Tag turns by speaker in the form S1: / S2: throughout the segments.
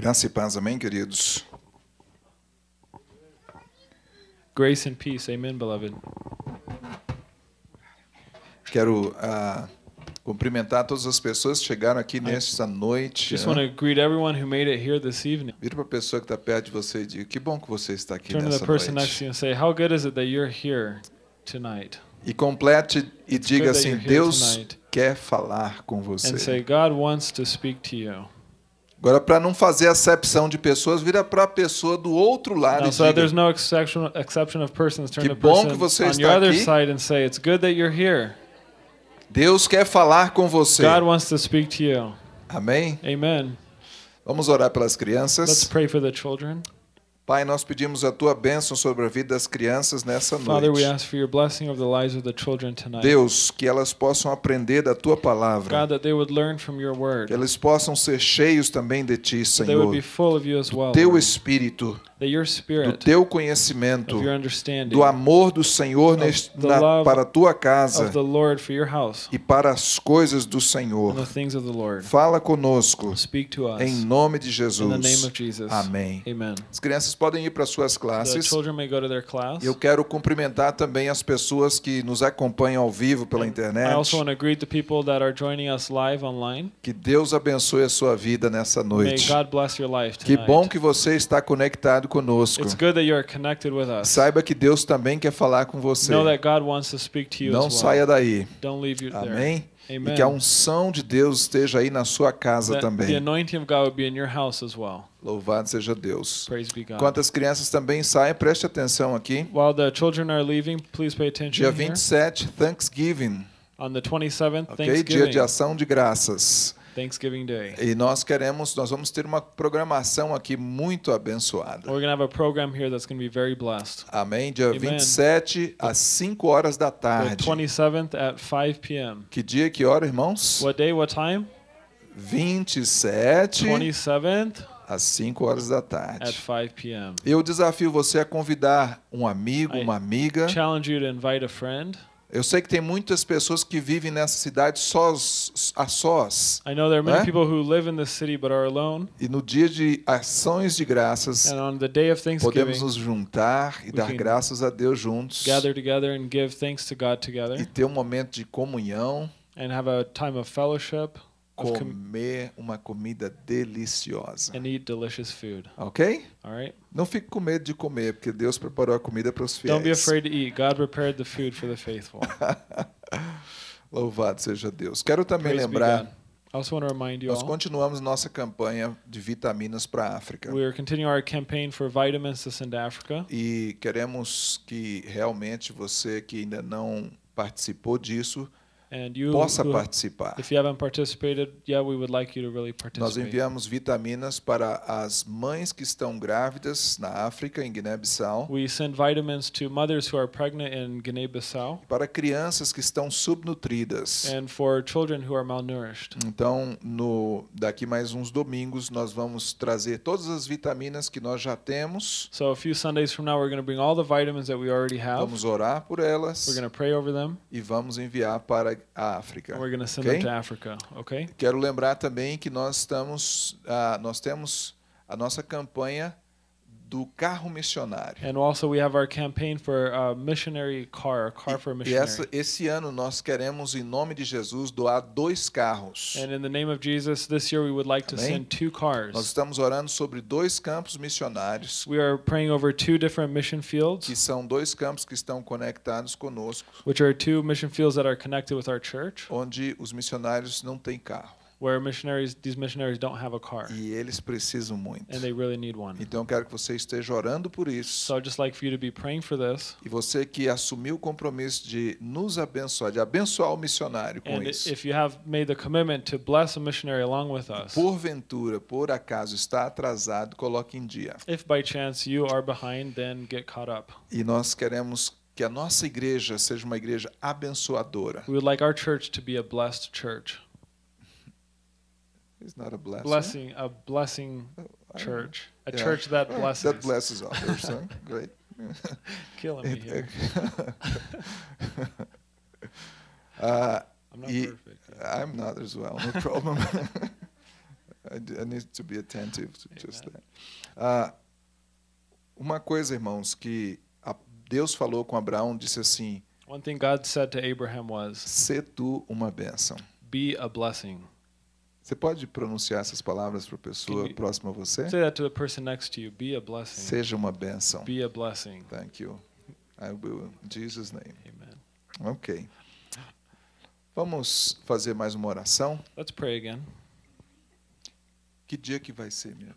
S1: Graça e paz, amém, queridos. Grace and peace, amen, beloved. Quero uh, cumprimentar todas as pessoas que chegaram aqui nesta noite. Just né? want to greet everyone who made it here this evening. Vira para a pessoa que está perto de você e diga: Que bom que você está aqui Turn nessa to the person next to you and say, How good is it that you're here tonight? E complete e diga assim: Deus quer falar com você. And say, God wants to speak to you. Agora, para não fazer acepção de pessoas, vira para a pessoa do outro lado. Now, e so diga, no exception, of persons. Turn que bom que você está aqui. Say, It's good that you're here. Deus quer falar com você. God wants to speak to you. Amém? Amen. Vamos orar pelas crianças. Let's pray for the children. Pai, nós pedimos a tua bênção sobre a vida das crianças nessa noite. Deus, que elas possam aprender da tua palavra. God, that they would learn from your word. Que elas possam ser cheios também de ti, Senhor. Teu espírito do teu conhecimento, do amor do Senhor na, para a tua casa e para as coisas do Senhor. Fala conosco, em nome de Jesus. Amém. As crianças podem ir para suas classes. eu quero cumprimentar também as pessoas que nos acompanham ao vivo pela internet. Que Deus abençoe a sua vida nessa noite. Que bom que você está conectado conectado conosco. Saiba que Deus também quer falar com você. Não saia daí. Amém? Amen. E que a unção de Deus esteja aí na sua casa That também. Well. Louvado seja Deus. Enquanto as crianças também saem, preste atenção aqui. Leaving, Dia 27, here. Thanksgiving. On the 27th, okay, Dia de Ação de Graças. Thanksgiving Day. E nós queremos, nós vamos ter uma programação aqui muito abençoada. We're gonna have a program here that's gonna be very blessed. Amém. Dia Amen. 27 às 5 horas da tarde. The 27th at 5 p.m. Que dia, que hora, irmãos? What day, what time? 27. 27th às 5 horas da tarde. At 5 p.m. Eu desafio você a convidar um amigo, uma amiga. challenge you to invite a friend eu sei que tem muitas pessoas que vivem nessa cidade sós, a sós. I know there are many é? people who live in this city but are alone. E no dia de ações de graças, And on the day of podemos nos juntar e dar graças a Deus juntos. Gather together and give thanks to God together. E ter um momento de comunhão. And have a time of fellowship comer uma comida deliciosa. And eat delicious food. Ok? All right. Não fique com medo de comer, porque Deus preparou a comida para os fiéis. Don't be afraid to eat. God prepared the food for the faithful. Louvado seja Deus. Quero também Praise lembrar nós continuamos nossa campanha de vitaminas para África. We are continuing our campaign for vitamins to send Africa. E queremos que realmente você que ainda não participou disso You, possa who, participar. Yeah, like really Nós enviamos vitaminas para as mães que estão grávidas na África, em Guiné-Bissau. Guinea para crianças que estão subnutridas. Então, no, daqui mais uns domingos nós vamos trazer todas as vitaminas que nós já temos. So now, vamos orar por elas. E vamos enviar para à África. We're send okay? them to Africa, okay? Quero lembrar também que nós estamos, uh, nós temos a nossa campanha do carro missionário. And also we have our campaign for a missionary car, a car for a missionary. E essa, esse ano nós queremos em nome de Jesus doar dois carros. And in the name of Jesus this year we would like Amém? to send two cars. Nós estamos orando sobre dois campos missionários. We are praying over two different mission fields. Que são dois campos que estão conectados conosco. Which are two mission fields that are connected with our church. Onde os missionários não têm carro where missionaries, these missionaries don't have a car. E eles precisam muito. And they really need one. Então quero que você esteja orando por isso. So I'd just like for you to be praying for this. E você que assumiu o compromisso de nos abençoar, de abençoar o missionário com And isso. if you have made the commitment to bless a missionary along with us. Porventura, por acaso está atrasado, coloque em dia. If by chance you are behind, then get caught up. E nós queremos que a nossa igreja seja uma igreja abençoadora. We would like our church to be a blessed church. It's not a blessing. Blessing, a blessing oh, church, a yeah. church that oh, blesses. That blesses others. huh? Great. Killing me here. Uh, I'm not perfect. I'm not as well. No problem. I, need to be attentive to Amen. just that. Uh, uma coisa, irmãos, que a, Deus falou com Abraão, disse assim. One thing God said to Abraham was. Se tu uma bênção. Be a blessing. Você pode pronunciar essas palavras para a pessoa próxima a você? Say that to the person next to you. Be a blessing. Seja uma bênção. Be a blessing. Thank you. I will. In Jesus name. Amen. Ok. Vamos fazer mais uma oração. Let's pray again. Que dia que vai ser, meu?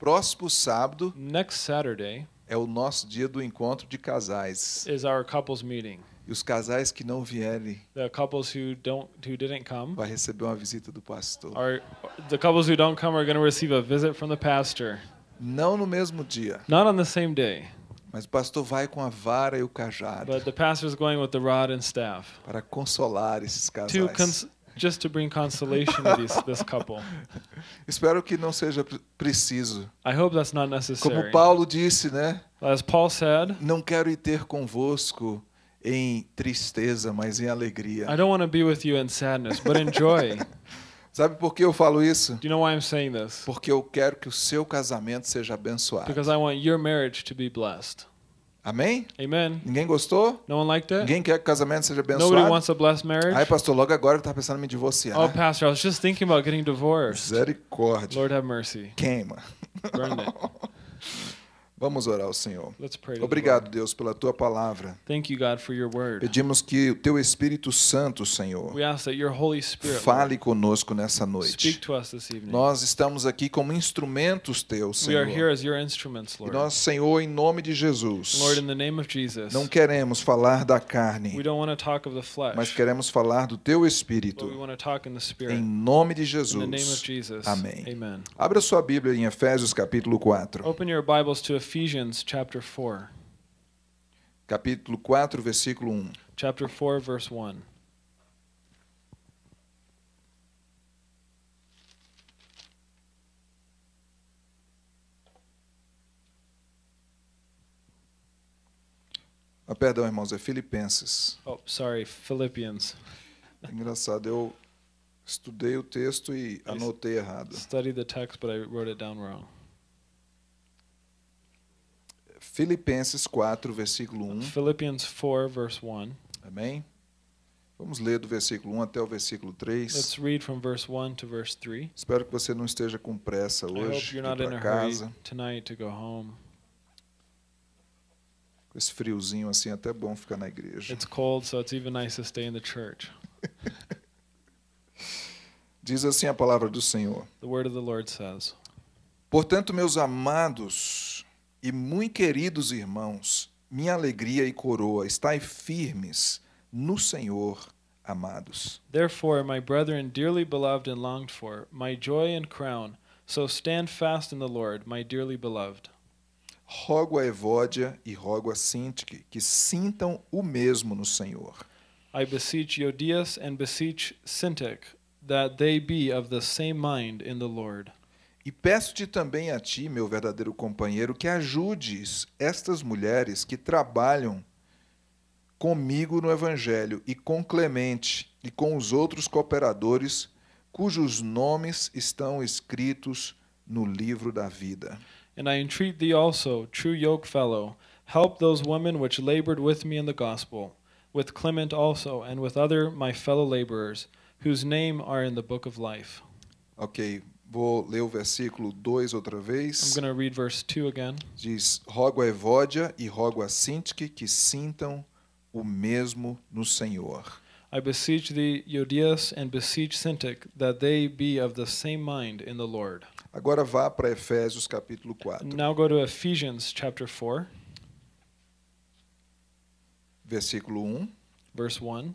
S1: Próximo sábado. Next Saturday. É o nosso dia do encontro de casais. Is our couples meeting os casais que não vierem the couples who don't who didn't come vai receber uma visita do pastor. Are, the couples who don't come are going to receive a visit from the pastor. Não no mesmo dia. Not on the same day. Mas o pastor vai com a vara e o cajado. But the pastor is going with the rod and staff. Para consolar esses casais. To cons just to bring consolation to these, this couple. Espero que não seja preciso. I hope that's not necessary. Como Paulo disse, né? As Paul said. Não quero ir ter convosco em tristeza, mas em alegria. I don't want to be with you in sadness, but in joy. Sabe por que eu falo isso? Do you know why I'm saying this? Porque eu quero que o seu casamento seja abençoado. Because I want your marriage to be blessed. Amém? Amen. Ninguém gostou? No one liked it? Ninguém quer que o casamento seja abençoado? Nobody wants a blessed marriage? Aí, pastor, logo agora eu estava tá pensando em me divorciar. Oh, pastor, I was just thinking about getting divorced. Misericórdia. Lord have mercy. Queima. Burn it. Vamos orar ao Senhor. Obrigado, Deus, pela tua palavra. Pedimos que o teu Espírito Santo, Senhor, fale conosco nessa noite. Nós estamos aqui como instrumentos teus, Senhor. E nós, Senhor, em nome de Jesus, não queremos falar da carne, mas queremos falar do teu Espírito. Em nome de Jesus. Amém. Abra sua Bíblia em Efésios capítulo 4. Ephesians chapter 4. Capítulo 4, versículo 1. Chapter 4 verse 1. Ah, perdão, irmãos, é Filipenses. Oh, sorry, Philippians. É engraçado, eu estudei o texto e anotei errado. Study the text, but I wrote it down wrong. Filipenses 4, versículo 1. Philippians 4, verse 1. Amém? Vamos ler do versículo 1 até o versículo 3. Let's read from verse 1 to verse 3. Espero que você não esteja com pressa hoje para casa. Tonight to go home. Com esse friozinho assim é até bom ficar na igreja. It's cold, so it's even nice to stay in the church. Diz assim a palavra do Senhor. The word of the Lord says. Portanto, meus amados, e muito queridos irmãos, minha alegria e coroa, estai firmes no Senhor, amados. Therefore, my brethren, dearly beloved and longed for, my joy and crown, so stand fast in the Lord, my dearly beloved. Rogo a Evódia e rogo a Sintique que sintam o mesmo no Senhor. I beseech Eodias and beseech Sintique that they be of the same mind in the Lord. E peço-te também a ti, meu verdadeiro companheiro, que ajudes estas mulheres que trabalham comigo no Evangelho e com Clemente e com os outros cooperadores cujos nomes estão escritos no livro da vida. And I entreat thee also, true yoke fellow, help those women which labored with me in the gospel, with Clement also, and with other my fellow laborers, whose name are in the book of life. Okay. Vou ler o versículo 2 outra vez. I'm going to read verse two again. Diz: Rogo a Evódia e rogo a Sintique que sintam o mesmo no Senhor. I beseech thee, Eodias, and beseech Sintik, that they be of the same mind in the Lord. Agora vá para Efésios capítulo 4. Now go to Ephesians chapter 4. Versículo 1. Verse 1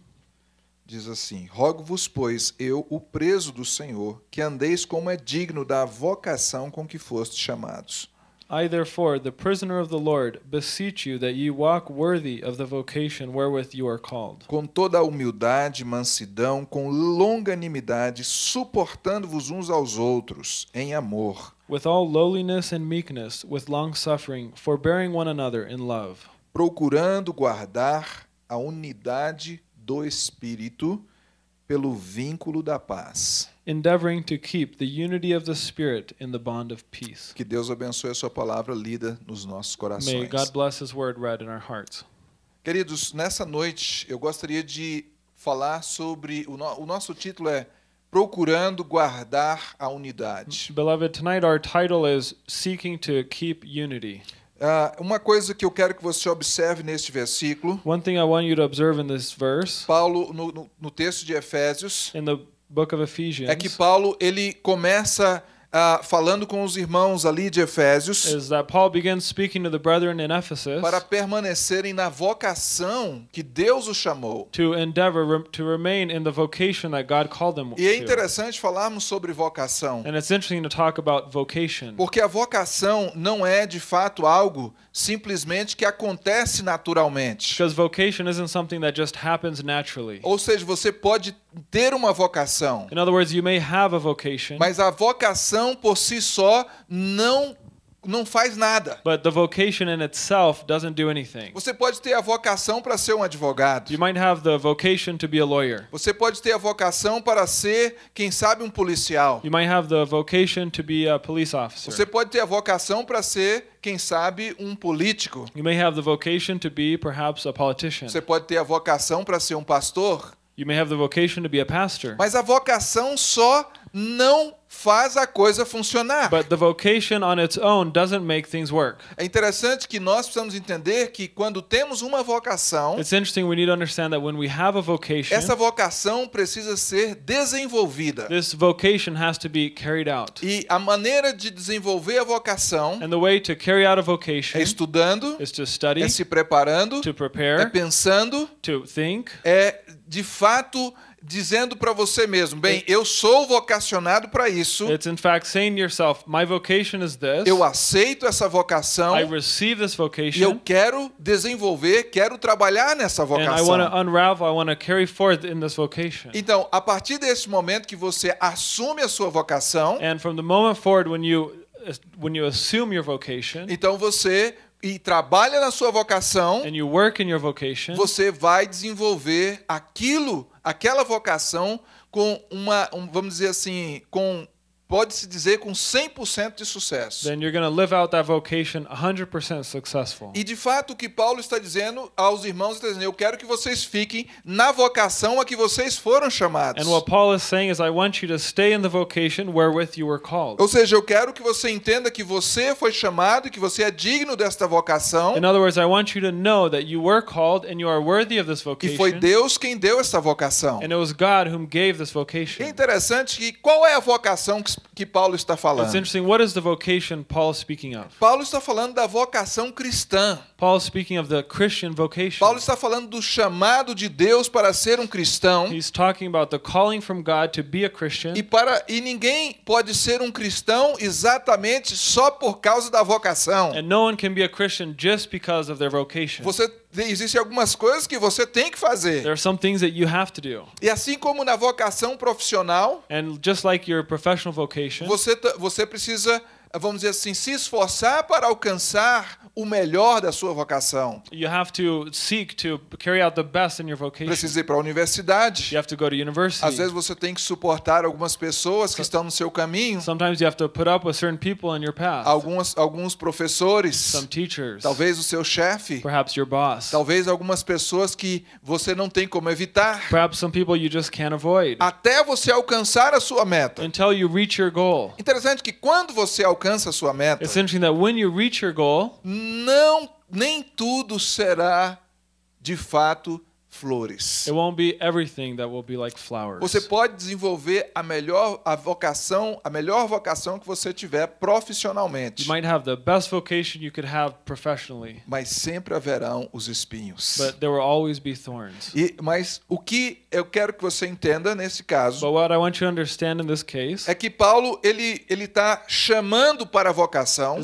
S1: diz assim: Rogo-vos, pois, eu, o preso do Senhor, que andeis como é digno da vocação com que fostes chamados. I therefore, the prisoner of the Lord, beseech you that ye walk worthy of the vocation wherewith you are called. Com toda a humildade, mansidão, com longanimidade, suportando-vos uns aos outros em amor. With all lowliness and meekness, with long suffering, forbearing one another in love. Procurando guardar a unidade do Espírito pelo vínculo da paz. Endeavoring to keep the unity of the Spirit in the bond of peace. Que Deus abençoe a sua palavra lida nos nossos corações. May God bless His word read in our hearts. Queridos, nessa noite eu gostaria de falar sobre o, no, o nosso título é procurando guardar a unidade. Beloved, tonight our title is seeking to keep unity. Uh, uma coisa que eu quero que você observe neste versículo. One thing I want you to observe in this verse. Paulo no, no, no texto de Efésios. In the book of Ephesians. É que Paulo ele começa a Uh, falando com os irmãos ali de Efésios Ephesus, para permanecerem na vocação que Deus os chamou. E é interessante to. falarmos sobre vocação. Porque a vocação não é de fato algo simplesmente que acontece naturalmente. Ou seja, você pode ter uma vocação. In other words, you may have a vocation. Mas a vocação por si só não não faz nada. But the vocation in itself doesn't do anything. Você pode ter a vocação para ser um advogado. You might have the vocation to be a lawyer. Você pode ter a vocação para ser, quem sabe, um policial. You might have the vocation to be a police officer. Você pode ter a vocação para ser, quem sabe, um político. You may have the vocation to be perhaps a politician. Você pode ter a vocação para ser um pastor. You may have the vocation to be a pastor. Mas a vocação só não faz a coisa funcionar. But the vocation on its own doesn't make things work. É interessante que nós precisamos entender que quando temos uma vocação, It's interesting we need to understand that when we have a vocation, essa vocação precisa ser desenvolvida. This vocation has to be carried out. E a maneira de desenvolver a vocação And the way to carry out a vocation é estudando, is to study, é se preparando, to prepare, é pensando, to think, é de fato dizendo para você mesmo, bem, eu sou vocacionado para isso. It's in fact saying to yourself, my vocation is this. Eu aceito essa vocação. I receive this vocation. E eu quero desenvolver, quero trabalhar nessa vocação. And I want to unravel, I want to carry forth in this vocation. Então, a partir desse momento que você assume a sua vocação, and from the moment forward when you when you assume your vocation, então você e trabalha na sua vocação, and you work in your vocation, você vai desenvolver aquilo aquela vocação com uma, um, vamos dizer assim, com pode-se dizer com 100% de sucesso. Then you're going to live out that vocation 100% successful. E de fato o que Paulo está dizendo aos irmãos está dizendo, eu quero que vocês fiquem na vocação a que vocês foram chamados. And what Paul is saying is I want you to stay in the vocation wherewith you were called. Ou seja, eu quero que você entenda que você foi chamado e que você é digno desta vocação. In other words, I want you to know that you were called and you are worthy of this vocation. E foi Deus quem deu esta vocação. And it was God whom gave this vocation. É interessante que qual é a vocação que que Paulo está falando. What is the vocation Paul speaking of? Paulo está falando da vocação cristã. Paul speaking of the Christian vocation. Paulo está falando do chamado de Deus para ser um cristão. He's talking about the calling from God to be a Christian. E para e ninguém pode ser um cristão exatamente só por causa da vocação. And no one can be a Christian just because of their vocation. Você né, existem algumas coisas que você tem que fazer. There are some things that you have to do. E assim como na vocação profissional, and just like your professional vocation, você você precisa vamos dizer assim, se esforçar para alcançar o melhor da sua vocação. You have to seek to carry out the best in your vocation. Precisa ir para a universidade. You have to go to university. Às vezes você tem que suportar algumas pessoas que estão no seu caminho. Sometimes you have to put up with certain people your path. Algumas alguns professores. Some teachers. Talvez o seu chefe. Perhaps your boss. Talvez algumas pessoas que você não tem como evitar. Perhaps some people you just can't avoid. Até você alcançar a sua meta. Until you reach your goal. Interessante que quando você alcança alcança a sua meta. It's interesting that when you reach your goal, não nem tudo será de fato flores. Like você pode desenvolver a melhor a vocação, a melhor vocação que você tiver profissionalmente. Mas sempre haverão os espinhos. E, mas o que eu quero que você entenda nesse caso case, é que Paulo ele ele está chamando para a vocação.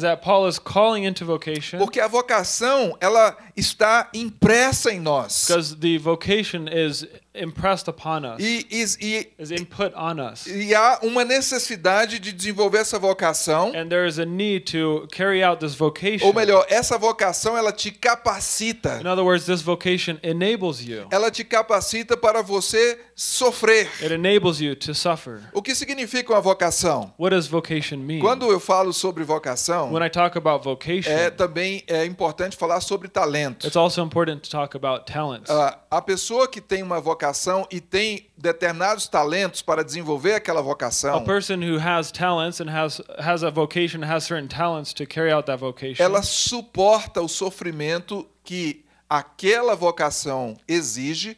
S1: Porque a vocação ela está impressa em nós. Because the vocation is impressed upon us. E, e, is input on us. E há uma necessidade de desenvolver essa vocação. And there is a need to carry out this vocation. Ou melhor, essa vocação ela te capacita. In other words, this vocation enables you. Ela te capacita para você sofrer. It enables you to suffer. O que significa uma vocação? What does vocation mean? Quando eu falo sobre vocação, When I talk about vocation, é também é importante falar sobre talento. It's also important to talk about talents. Uh, a pessoa que tem uma vocação vocação e tem determinados talentos para desenvolver aquela vocação. A person who has talents and has has a vocation has certain talents to carry out that vocation. Ela suporta o sofrimento que aquela vocação exige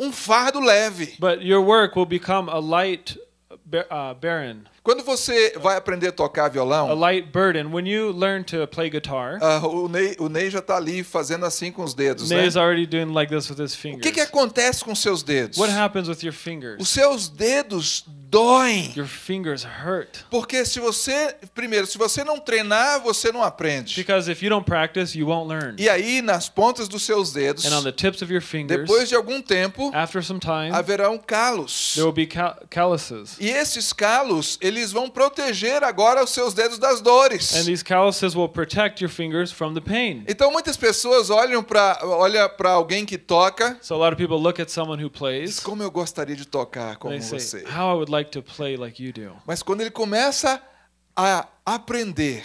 S1: um fardo leve. But your work will become a light uh, barren. Quando você vai aprender a tocar violão, a light burden. When you learn to play guitar, uh, o, Ney, o Ney já está ali fazendo assim com os dedos, Ney né? doing like this with his O que, que acontece com seus dedos? What happens with your fingers? Os seus dedos doem. Your fingers hurt Porque se você, primeiro, se você não treinar, você não aprende. because if you don't practice, you won't learn. E aí, nas pontas dos seus dedos, And on the tips of your fingers, depois de algum tempo, after some time, haverão calos. there will be cal- calluses. E esses calos, eles vão proteger agora os seus dedos das dores. And these calluses will protect your fingers from the pain. Então muitas pessoas olham para olha para alguém que toca. So a lot of people look at someone who plays. como eu gostaria de tocar como você. How I would like to play like you do. Mas quando ele começa a aprender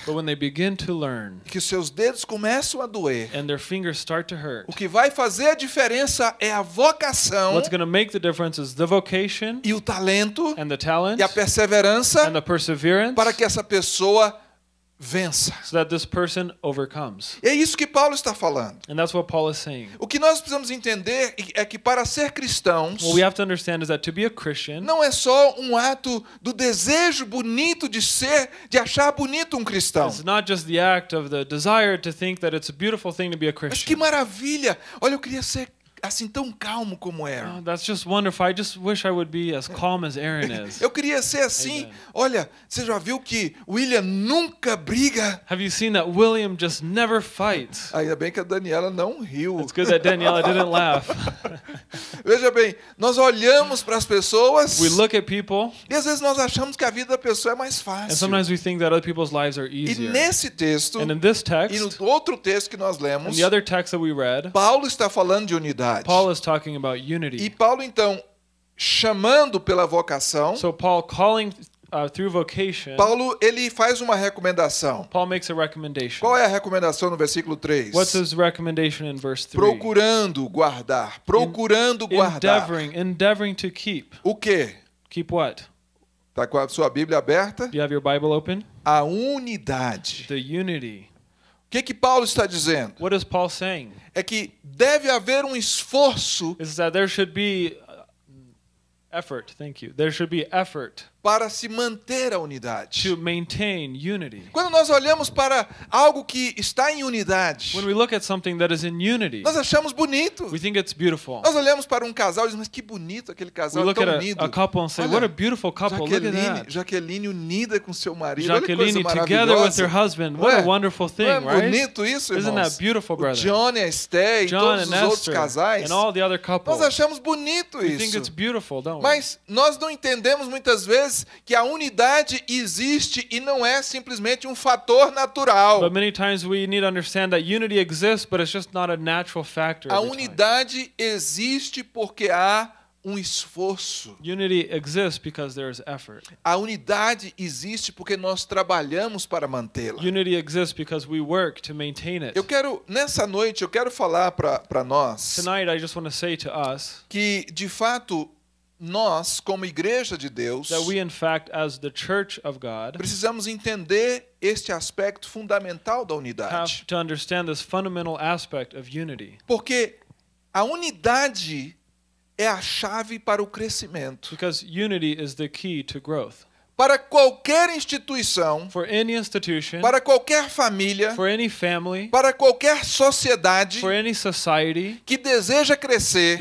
S1: learn, que seus dedos começam a doer hurt, o que vai fazer a diferença é a vocação vocation, e o talento talent, e a perseverança para que essa pessoa vença. So that this person overcomes. É isso que Paulo está falando. And that's what Paul is saying. O que nós precisamos entender é que para ser cristãos, what we have to understand is that to be a Christian, não é só um ato do desejo bonito de ser, de achar bonito um cristão. It's not just the act of the desire to think that it's a beautiful thing to be a Christian. Mas que maravilha! Olha, eu queria ser assim tão calmo como Aaron. Oh, that's just wonderful. I just wish I would be as calm as Aaron is. Eu queria ser assim. Amen. Olha, você já viu que William nunca briga? Have you seen that William just never fights? Ainda bem que a Daniela não riu. It's good that Daniela didn't laugh. Veja bem, nós olhamos para as pessoas. We look at people. E às vezes nós achamos que a vida da pessoa é mais fácil. And sometimes we think that other people's lives are easier. E nesse texto. And in this text. E no outro texto que nós lemos. And the other text that we read. Paulo está falando de unidade unidade. Paul is talking about unity. E Paulo então chamando pela vocação. So Paul calling Uh, through vocation, Paulo ele faz uma recomendação. Paul makes a recommendation. Qual é a recomendação no versículo 3? What's his recommendation in verse 3? Procurando guardar, procurando in, guardar. Endeavoring, endeavoring to keep. O quê? Keep what? Tá com a sua Bíblia aberta? Do you have your Bible open? A unidade. The unity que que Paulo está dizendo? É que deve haver um esforço. Is that there should be uh, effort. Thank you. There should be effort para se manter a unidade. Quando nós olhamos para algo que está em unidade, unity, nós achamos bonito. We think it's beautiful. Nós olhamos para um casal e dizemos, que bonito aquele casal, é tão a, unido. A couple and say, Olha, What a beautiful couple. Jaqueline, Jaqueline unida com seu marido. Jaqueline together with her husband. What é? a wonderful thing, é right? isso, irmãos? Isn't that beautiful, brother? John e a Stay, John todos os Esther, outros casais. Nós achamos bonito isso. Mas nós não entendemos muitas vezes vezes que a unidade existe e não é simplesmente um fator natural. a unidade existe porque há um esforço. Unity exists because there is effort. A unidade existe porque nós trabalhamos para mantê-la. Unity exists because we work to maintain it. Eu quero nessa noite eu quero falar para nós. Tonight I just want to say to us que de fato nós como igreja de Deus we, fact, God, precisamos entender este aspecto fundamental da unidade. Porque a unidade é a chave para o crescimento. Because unity is the key to growth para qualquer instituição, para qualquer família, family, para qualquer sociedade society, que deseja crescer,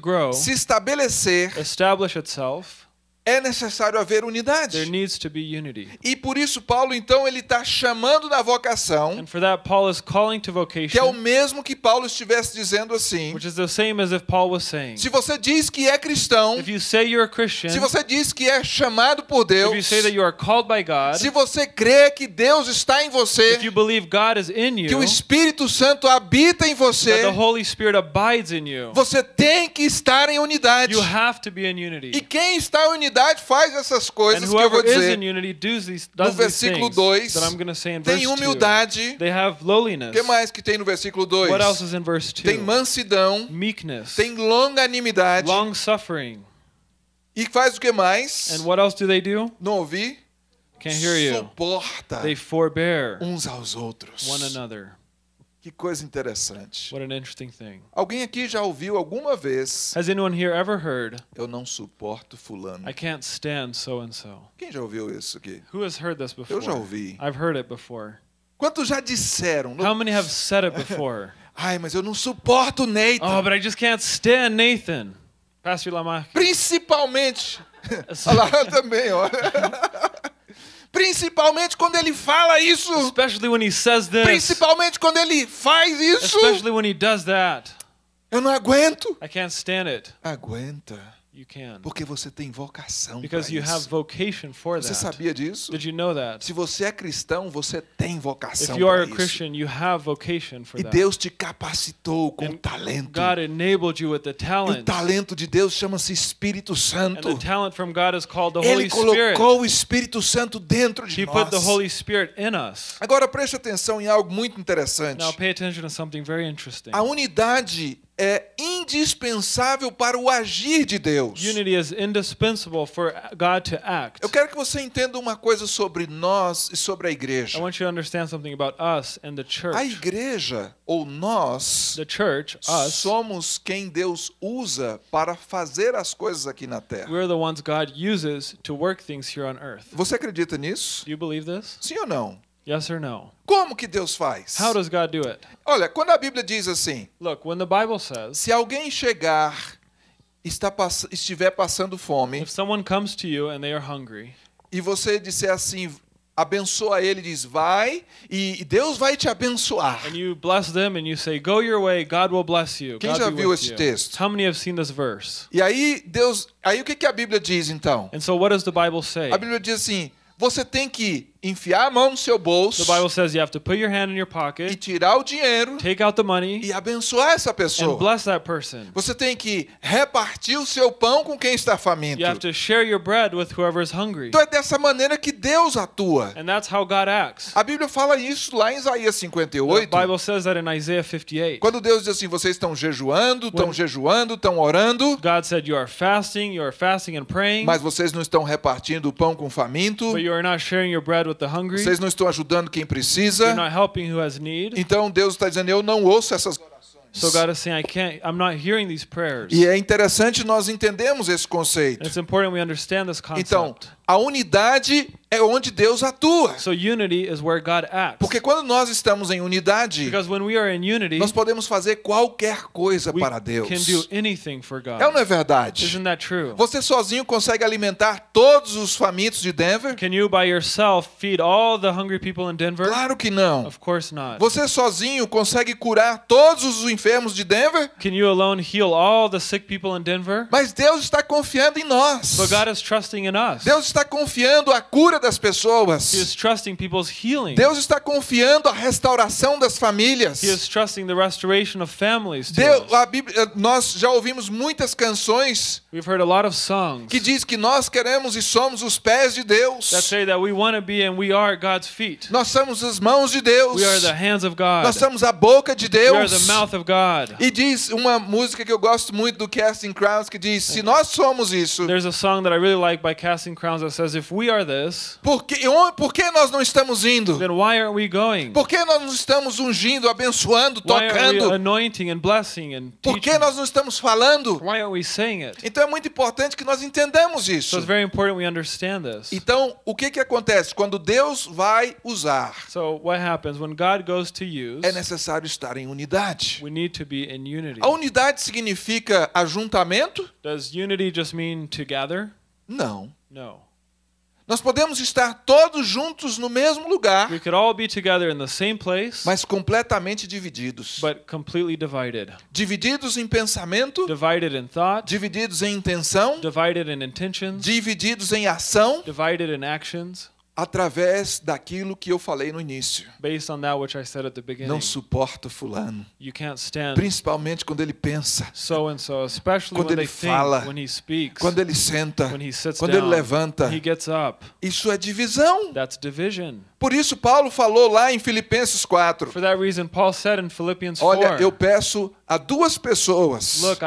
S1: grow, se estabelecer, itself, é necessário haver unidade. There needs to be unity. E por isso Paulo então ele está chamando na vocação. And for that Paul is calling to vocation. Que é o mesmo que Paulo estivesse dizendo assim. Which is the same as if Paul was saying. Se você diz que é cristão. If you say you're a Christian. Se você diz que é chamado por Deus. If you say that you are called by God. Se você crê que Deus está em você. If you believe God is in you. Que o Espírito Santo habita em você. That the Holy Spirit abides in you. Você tem que estar em unidade. You have to be in unity. E quem está em unidade unidade faz essas coisas que eu vou dizer. Unity, no versículo 2, tem humildade. O que mais que tem no versículo 2? Tem mansidão. Meekness, tem longanimidade. Long suffering. E faz o que mais? And what else do they do? Não ouvi? Can't hear you. Suporta. They forbear. Uns aos outros. One another. Que coisa interessante. What an interesting thing. Alguém aqui já ouviu alguma vez? Has anyone here ever heard? Eu não suporto fulano. I can't stand so and so. Quem já ouviu isso aqui? Who has heard this before? Eu já ouvi. I've heard it before. Quantos já disseram? How many have said it before? Ai, mas eu não suporto Nathan. Oh, but I just can't stand Nathan. Pastor Lamar. Principalmente. Alain também, olha. Principalmente quando ele fala isso. Especially when he says this. Principalmente quando ele faz isso. Especially when he does that. Eu não aguento. I can't stand it. Aguenta. Porque você tem vocação Because you have vocation for that. Você sabia disso? Did you know that? Se você é cristão, você tem vocação If you are a Christian, you have vocation for that. E Deus te capacitou com And talento. God enabled you with the talent. o talento de Deus chama-se Espírito Santo. And the talent from God is called the Holy Spirit. Ele colocou o Espírito Santo dentro de He nós. Put the Holy Spirit in us. Agora preste atenção em algo muito interessante. Now pay attention to something very interesting. A unidade é indispensável para o agir de Deus. Unity is indispensable for God to act. Eu quero que você entenda uma coisa sobre nós e sobre a igreja. I want you to understand something about us and the church. A igreja ou nós the church, us, somos quem Deus usa para fazer as coisas aqui na terra. We are the ones God uses to work things here on earth. Você acredita nisso? Do you believe this? Sim ou não? Yes or no? Como que Deus faz? How does God do it? Olha, quando a Bíblia diz assim, Look, when the Bible says, se alguém chegar está pass estiver passando fome, if someone comes to you and they are hungry, e você disser assim, abençoa ele, diz vai e Deus vai te abençoar. And you bless them and you say go your way, God will bless you. Quem God já viu esse you. texto? How many have seen this verse? E aí Deus, aí o que que a Bíblia diz então? And so what does the Bible say? A Bíblia diz assim, você tem que enfiar a mão no seu bolso. The Bible says you have to put your hand in your pocket. E tirar o dinheiro. Take out the money. E abençoar essa pessoa. And bless that person. Você tem que repartir o seu pão com quem está faminto. You have to share your bread with whoever is hungry. Então é dessa maneira que Deus atua. And that's how God acts. A Bíblia fala isso lá em Isaías 58. The Bible says that in Isaiah 58. Quando Deus diz assim, vocês estão jejuando, estão When jejuando, estão orando. God said you are fasting, you are fasting and praying. Mas vocês não estão repartindo o pão com o faminto. But you are not sharing your bread vocês não estão ajudando quem precisa. Então Deus está dizendo, eu não ouço essas So God is saying, I can't, I'm not hearing these prayers. E é interessante nós entendemos esse conceito. It's important we understand this concept. Então, a unidade é onde Deus atua. So unity is where God acts. Porque quando nós estamos em unidade, Because when we are in unity, nós podemos fazer qualquer coisa para Deus. Can do anything for God. É ou não é verdade? Isn't that true? Você sozinho consegue alimentar todos os famintos de Denver? Can you by yourself feed all the hungry people in Denver? Claro que não. Of course not. Você sozinho consegue curar todos os enfermos de Denver? Can you alone heal all the sick people in Denver? Mas Deus está confiando em nós. But God is trusting in us. Deus está está confiando a cura das pessoas. He is trusting people's healing. Deus está confiando a restauração das famílias. He is trusting the restoration of families Deus, a Bíblia, eh, nós já ouvimos muitas canções We've heard a lot of songs que diz que nós queremos e somos os pés de Deus. Nós somos as mãos de Deus. We are the hands of God. Nós somos a boca de Deus. We are the mouth of God. E diz uma música que eu gosto muito do Casting Crowns que diz: "Se nós somos isso". There's a song that I really like by Casting Crowns says if we are this, porque por que nós não estamos indo? Then why aren't we going? Por que nós não estamos ungindo, abençoando, why tocando? We anointing and blessing and teaching? por que nós não estamos falando? Why aren't we saying it? Então é muito importante que nós entendamos isso. So it's very important we understand this. Então o que que acontece quando Deus vai usar? So what happens when God goes to use? É necessário estar em unidade. We need to be in unity. A unidade significa ajuntamento? Does unity just mean together Não. No. Nós podemos estar todos juntos no mesmo lugar, place, mas completamente divididos. Divididos em pensamento, thought, divididos em intenção, divididos em ação, através daquilo que eu falei no início. Não suporto fulano. Principalmente quando ele pensa. So so, quando ele fala. Speaks, quando ele senta. quando down, ele levanta. Isso é divisão. Por isso Paulo falou lá em Filipenses 4. Reason, Olha, eu peço a duas pessoas. Look,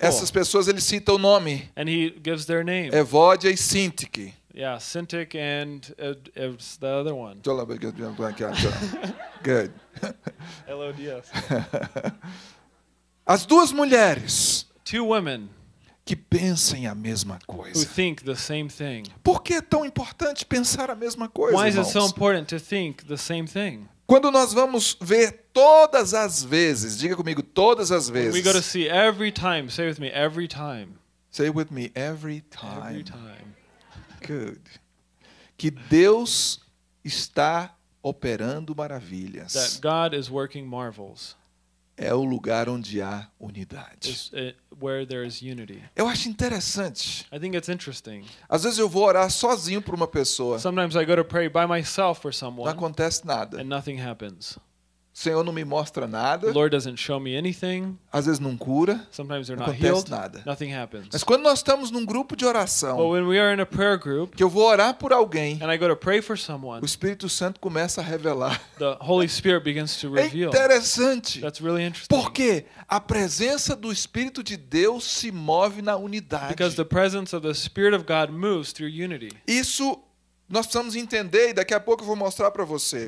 S1: Essas pessoas ele cita o nome. And he gives their name. Evódia e Sintique. Yeah, Cintiq and it, it's the other one. Tell me because I'm playing catch up. Good. As duas mulheres. Two women. Que pensem a mesma coisa. Who think the same thing. Por que é tão importante pensar a mesma coisa? Why is it so important to think the same thing? Quando nós vamos ver todas as vezes, diga comigo todas as vezes. We go to see every time. Say with me every time. Say with me every time. Every time good. Que Deus está operando maravilhas. That God is working marvels. É o lugar onde há unidade. Uh, where there is unity. Eu acho interessante. I think it's interesting. Às vezes eu vou orar sozinho por uma pessoa. Sometimes I go to pray by myself for someone. Não acontece nada. And nothing happens. Senhor não me mostra nada. The Lord doesn't show me anything. Às vezes não cura. Sometimes they're não not healed. nada. Nothing happens. Mas quando nós estamos num grupo de oração, when we are in a prayer group, que eu vou orar por alguém, and I go to pray for someone, o Espírito Santo começa a revelar. The Holy Spirit begins to é reveal. É interessante. That's really interesting. Porque a presença do Espírito de Deus se move na unidade. Because the presence of the Spirit of God moves through unity. Isso nós precisamos entender e daqui a pouco eu vou mostrar para você.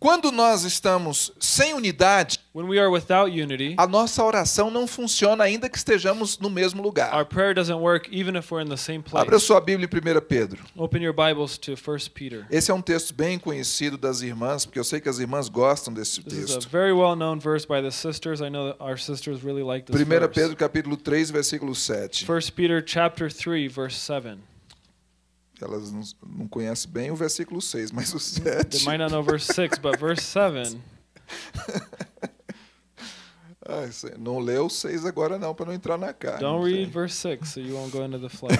S1: Quando nós estamos sem unidade, unity, a nossa oração não funciona ainda que estejamos no mesmo lugar. Our prayer doesn't work even if we're in the same place. Abra sua Bíblia em 1 Pedro. Open your Bibles to 1 Peter. Esse é um texto bem conhecido das irmãs, porque eu sei que as irmãs gostam desse texto. This is a very well-known verse by the sisters. I know that our sisters really like this 1 Pedro capítulo 3, versículo 7. 1 Peter chapter 3, verse 7 elas não, não conhecem bem o versículo 6, mas o 7. They might not know verse 6, but verse 7. ah, não lê o 6 agora não, para não entrar na carne. Don't read verse 6, so you won't go into the flesh.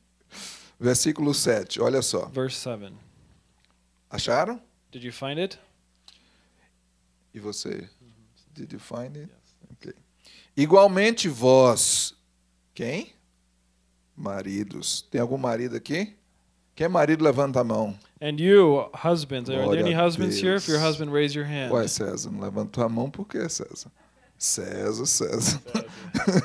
S1: versículo 7, olha só. Verse 7. Acharam? Did you find it? E você? Mm-hmm. Did you find it? Yes. Okay. Igualmente vós, quem? maridos. Tem algum marido aqui? Quem é marido, levanta a mão. And you, husbands, Glória are there any husbands here? If your husband, raise your hand. Ué, César, não levantou a mão por quê, César? César, César.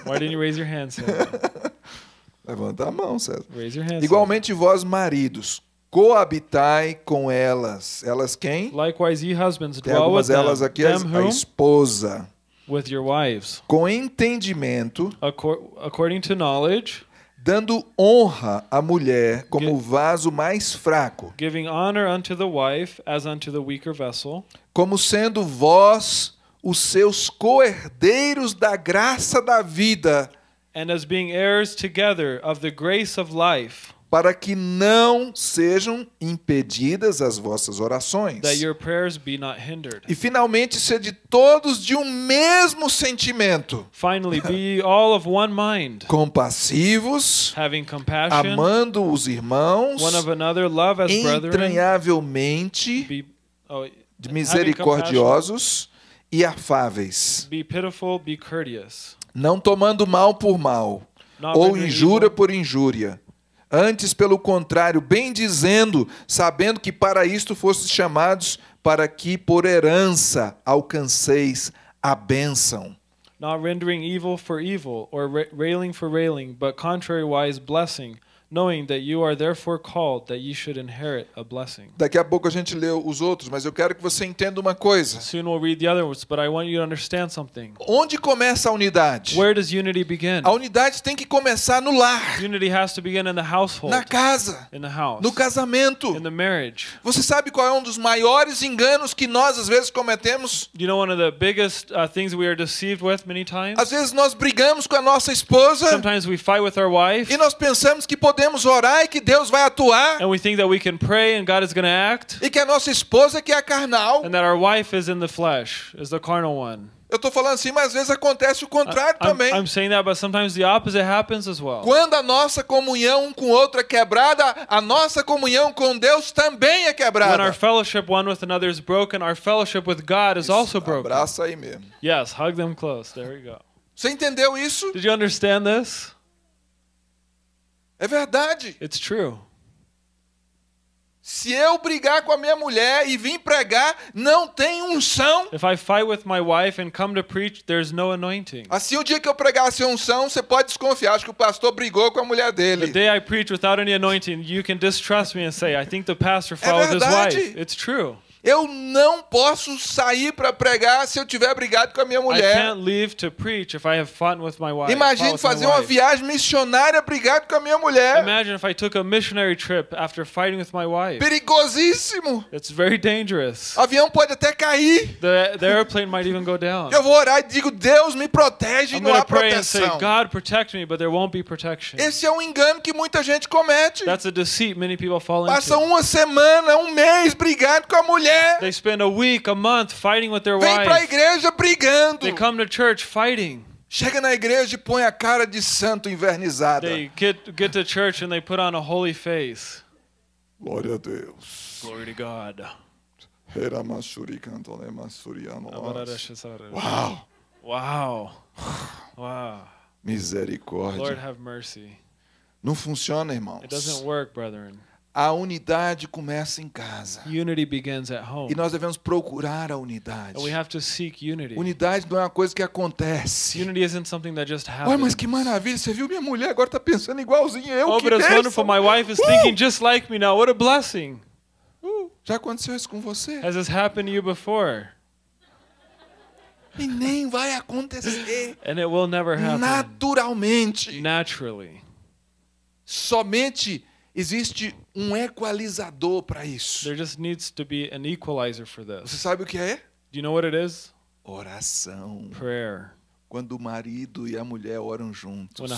S1: Why didn't you raise your hand, César? levanta a mão, César. Raise your hand, Igualmente César. vós, maridos, coabitai com elas. Elas quem? Likewise, ye husbands, Tem algumas elas aqui, them, a, a esposa. With your wives. Com entendimento. According to knowledge dando honra à mulher como o vaso mais fraco. Giving honor unto the wife as unto the weaker vessel. Como sendo vós os seus coerdeiros da graça da vida. And as being heirs together of the grace of life para que não sejam impedidas as vossas orações. E finalmente sede todos de um mesmo sentimento. Finally be all of one mind. Compassivos, amando os irmãos, another, entranhavelmente, be, oh, misericordiosos e afáveis. Be pitiful, be não tomando mal por mal, Not ou injúria evil. por injúria Antes, pelo contrário, bem dizendo, sabendo que para isto fostes chamados, para que por herança alcanceis a bênção. Not rendering evil for evil, or railing for railing, but contrariwise blessing knowing that you are therefore called that ye should inherit a blessing. Daqui a pouco a gente lê os outros, mas eu quero que você entenda uma coisa. Soon we'll read the other ones, but I want you to understand something. Onde começa a unidade? Where does unity begin? A unidade tem que começar no lar. Unity has to begin in the household. Na casa. In the house. No casamento. In the marriage. Você sabe qual é um dos maiores enganos que nós às vezes cometemos? You know one of the biggest uh, things we are deceived with many times? Às vezes nós brigamos com a nossa esposa. Sometimes we fight with our wife. E nós pensamos que podemos podemos orar e que Deus vai atuar. And we think that we can pray and God is going to act. E que a nossa esposa que é carnal. And that our wife is in the flesh, is the carnal one. Eu estou falando assim, mas às vezes acontece o contrário também. I'm saying that, but sometimes the opposite happens as well. Quando a nossa comunhão um com outra outro é quebrada, a nossa comunhão com Deus também é quebrada. When our fellowship one with another is broken, our fellowship with God is isso, also broken. Abraça aí mesmo. Yes, hug them close. There we go. Você entendeu isso? Did you understand this? É verdade. It's true. Se eu brigar com a minha mulher e vir pregar, não tem unção. If I fight with my wife and come to preach, there's no anointing. Assim o dia que eu pregar sem unção, você pode desconfiar, acho que o pastor brigou com a mulher dele. The day I preach without any anointing, you can distrust me and say, I think the pastor fought é his wife. It's true. Eu não posso sair para pregar se eu tiver brigado com a minha mulher. Imagine fazer uma viagem missionária brigado com a minha mulher. Imagine if I took a missionary trip after fighting with my wife. Perigosíssimo. It's very dangerous. O avião pode até cair. The, the airplane might even go down. Eu vou orar e digo Deus me protege, I'm não há pray proteção. And say, God protect me, but there won't be protection. Esse é um engano que muita gente comete. That's a deceit many people fall Passa into. Passa uma semana, um mês brigado com a mulher mulher. É. They spend a week, a month fighting with their Vem para a igreja brigando. They come to church fighting. Chega na igreja e põe a cara de santo invernizada. They get, get to church and they put on a holy face. Glória a Deus. Glory to God. Wow. Wow. Wow. Misericórdia. Lord have mercy. Não funciona, irmãos. It doesn't work, brethren. A unidade começa em casa. Unity begins at home. E nós devemos procurar a unidade. We have to seek unity. Unidade não é uma coisa que acontece. Unity isn't something that just happens. Oh, mas que maravilha! Você viu minha mulher agora está pensando igualzinho eu. Oh, que but it's bênção. wonderful. My wife is uh! thinking just like me now. What a blessing! Uh! Já aconteceu isso com você? Has this happened to you before? E nem vai acontecer. And it will never happen. Naturalmente. Naturally. Somente Existe um equalizador para isso. There just needs to be an equalizer for this. Você sabe o que é? Do you know what it is? Oração. Prayer quando o marido e a mulher oram juntos,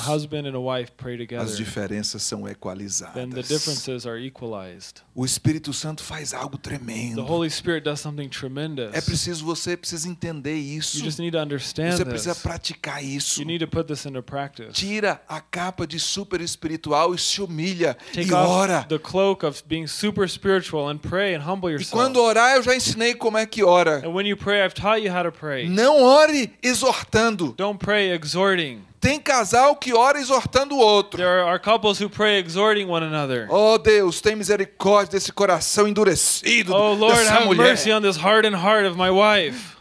S1: as diferenças são equalizadas. O Espírito Santo faz algo tremendo. É preciso você precisa entender isso. você precisa praticar isso. Tira a capa de super espiritual e se humilha Take e ora. The cloak of being super spiritual and pray and humble yourself. E quando orar eu já ensinei como é que ora. Pray, Não ore exortando exortando. Don't pray exhorting. Tem casal que ora exortando o outro. There are couples who pray exhorting one another. Oh Deus, tem misericórdia desse coração endurecido oh, Lord, dessa mulher. Oh Lord, have mercy on this hardened heart of my wife.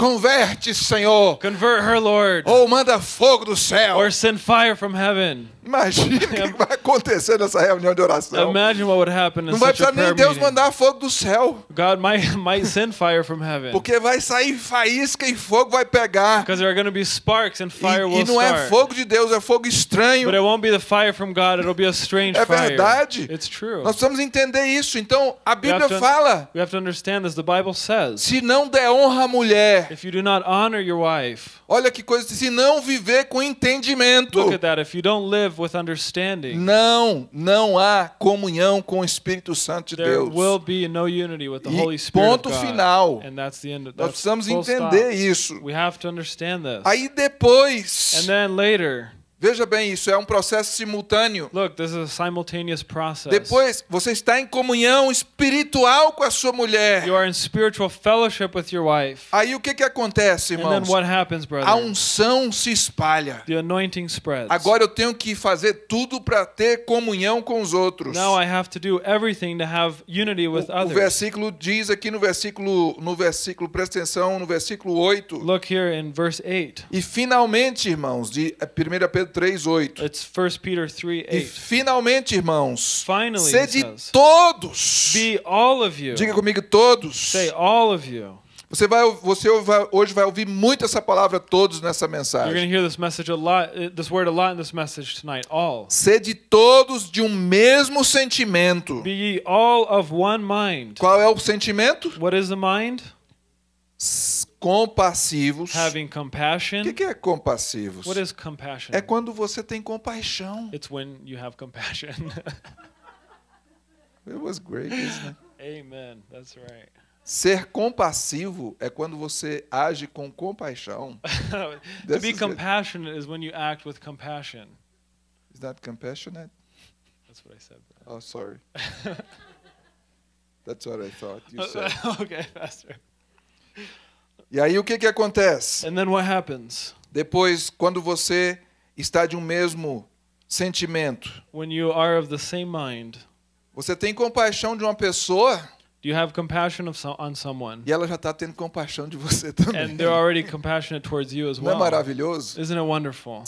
S1: Converte, Senhor. Convert her, Lord. Ou manda fogo do céu. Or send fire from heaven. Imagina o que vai acontecer nessa reunião de oração. Imagine what would happen in Não vai precisar nem Deus meeting. mandar fogo do céu. God might, might send fire from heaven. Porque vai sair faísca e fogo vai pegar. Because there are going to be sparks and fire e, will E não é start. é fogo de Deus, é fogo estranho. But it won't be the fire from God, it'll be a strange é fire. É verdade. It's true. Nós precisamos entender isso. Então a Bíblia we to, fala. We have to understand this. The Bible says. Se não der honra à mulher If you do not honor your wife. Olha que coisa, se não viver com entendimento. Look at that, if you don't live with understanding. Não, não há comunhão com o Espírito Santo de there Deus. will be no unity with the Holy Spirit ponto of God. final. And that's the end, that's Nós precisamos entender stop. isso. We have to understand this. Aí depois And then later, Veja bem, isso é um processo simultâneo. Look, this is a simultaneous process. Depois, você está em comunhão espiritual com a sua mulher. You are in spiritual fellowship with your wife. Aí o que que acontece, irmãos? And then what happens, brother? A unção se espalha. The anointing spreads. Agora eu tenho que fazer tudo para ter comunhão com os outros. Now I have to do everything to have unity with o, others. O versículo diz aqui no versículo no versículo presta atenção, no versículo 8. Look here in verse 8. E finalmente, irmãos, de 1 é, Pedro 3:8. It's 1 Peter 3:8. E finalmente, irmãos, Finally, sede todos. Be all of you. Diga comigo todos. Say all of you. Você vai, você hoje vai ouvir muito essa palavra todos nessa mensagem. You're hear this message a lot, uh, this word a lot in this message tonight. All. Sede todos de um mesmo sentimento. Be all of one mind. Qual é o sentimento? What is the mind? compassivos. Having compassion. O que, é compassivos? What is compassion? É quando você tem compaixão. It's when you have compassion. It was great, isn't it? Amen. That's right. Ser compassivo é quando você age com compaixão. to be compassionate is when you act with compassion. Is that compassionate? That's what I said. Brad. Oh, sorry. That's what I thought you said. okay, pastor. E aí o que que acontece? And then what happens? Depois, quando você está de um mesmo sentimento, When you are of the same mind, você tem compaixão de uma pessoa do you have compassion of so on someone? e ela já está tendo compaixão de você também. And they're already compassionate towards you as Não é maravilhoso? Isn't it wonderful?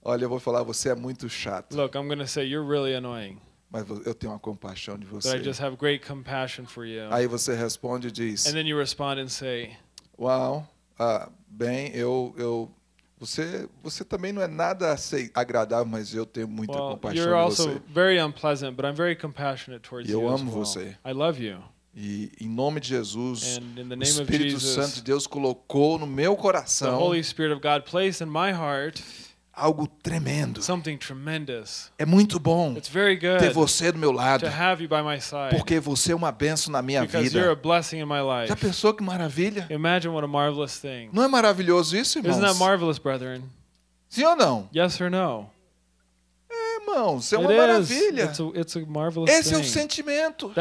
S1: Olha, eu vou falar, você é muito chato. Look, I'm going to say you're really annoying. Mas eu tenho uma compaixão de você. But I just have great compassion for you. Aí você responde e diz. And then you respond and say. Uau, ah, bem, eu, eu você, você também não é nada agradável, mas eu tenho muita well, compaixão you're also você. Very unpleasant, but I'm very compassionate towards e eu you amo well. você. I love you. E em nome de Jesus, o Espírito Jesus, Santo de Deus colocou no meu coração. The Holy Spirit of God placed in my heart algo tremendo. É muito bom ter você do meu lado. Porque você é uma benção na minha vida. Já pensou que maravilha? Não é maravilhoso isso, irmãos? Sim ou não? Yes or no? É, irmãos, é uma It maravilha. It's a, it's a Esse thing. é o sentimento.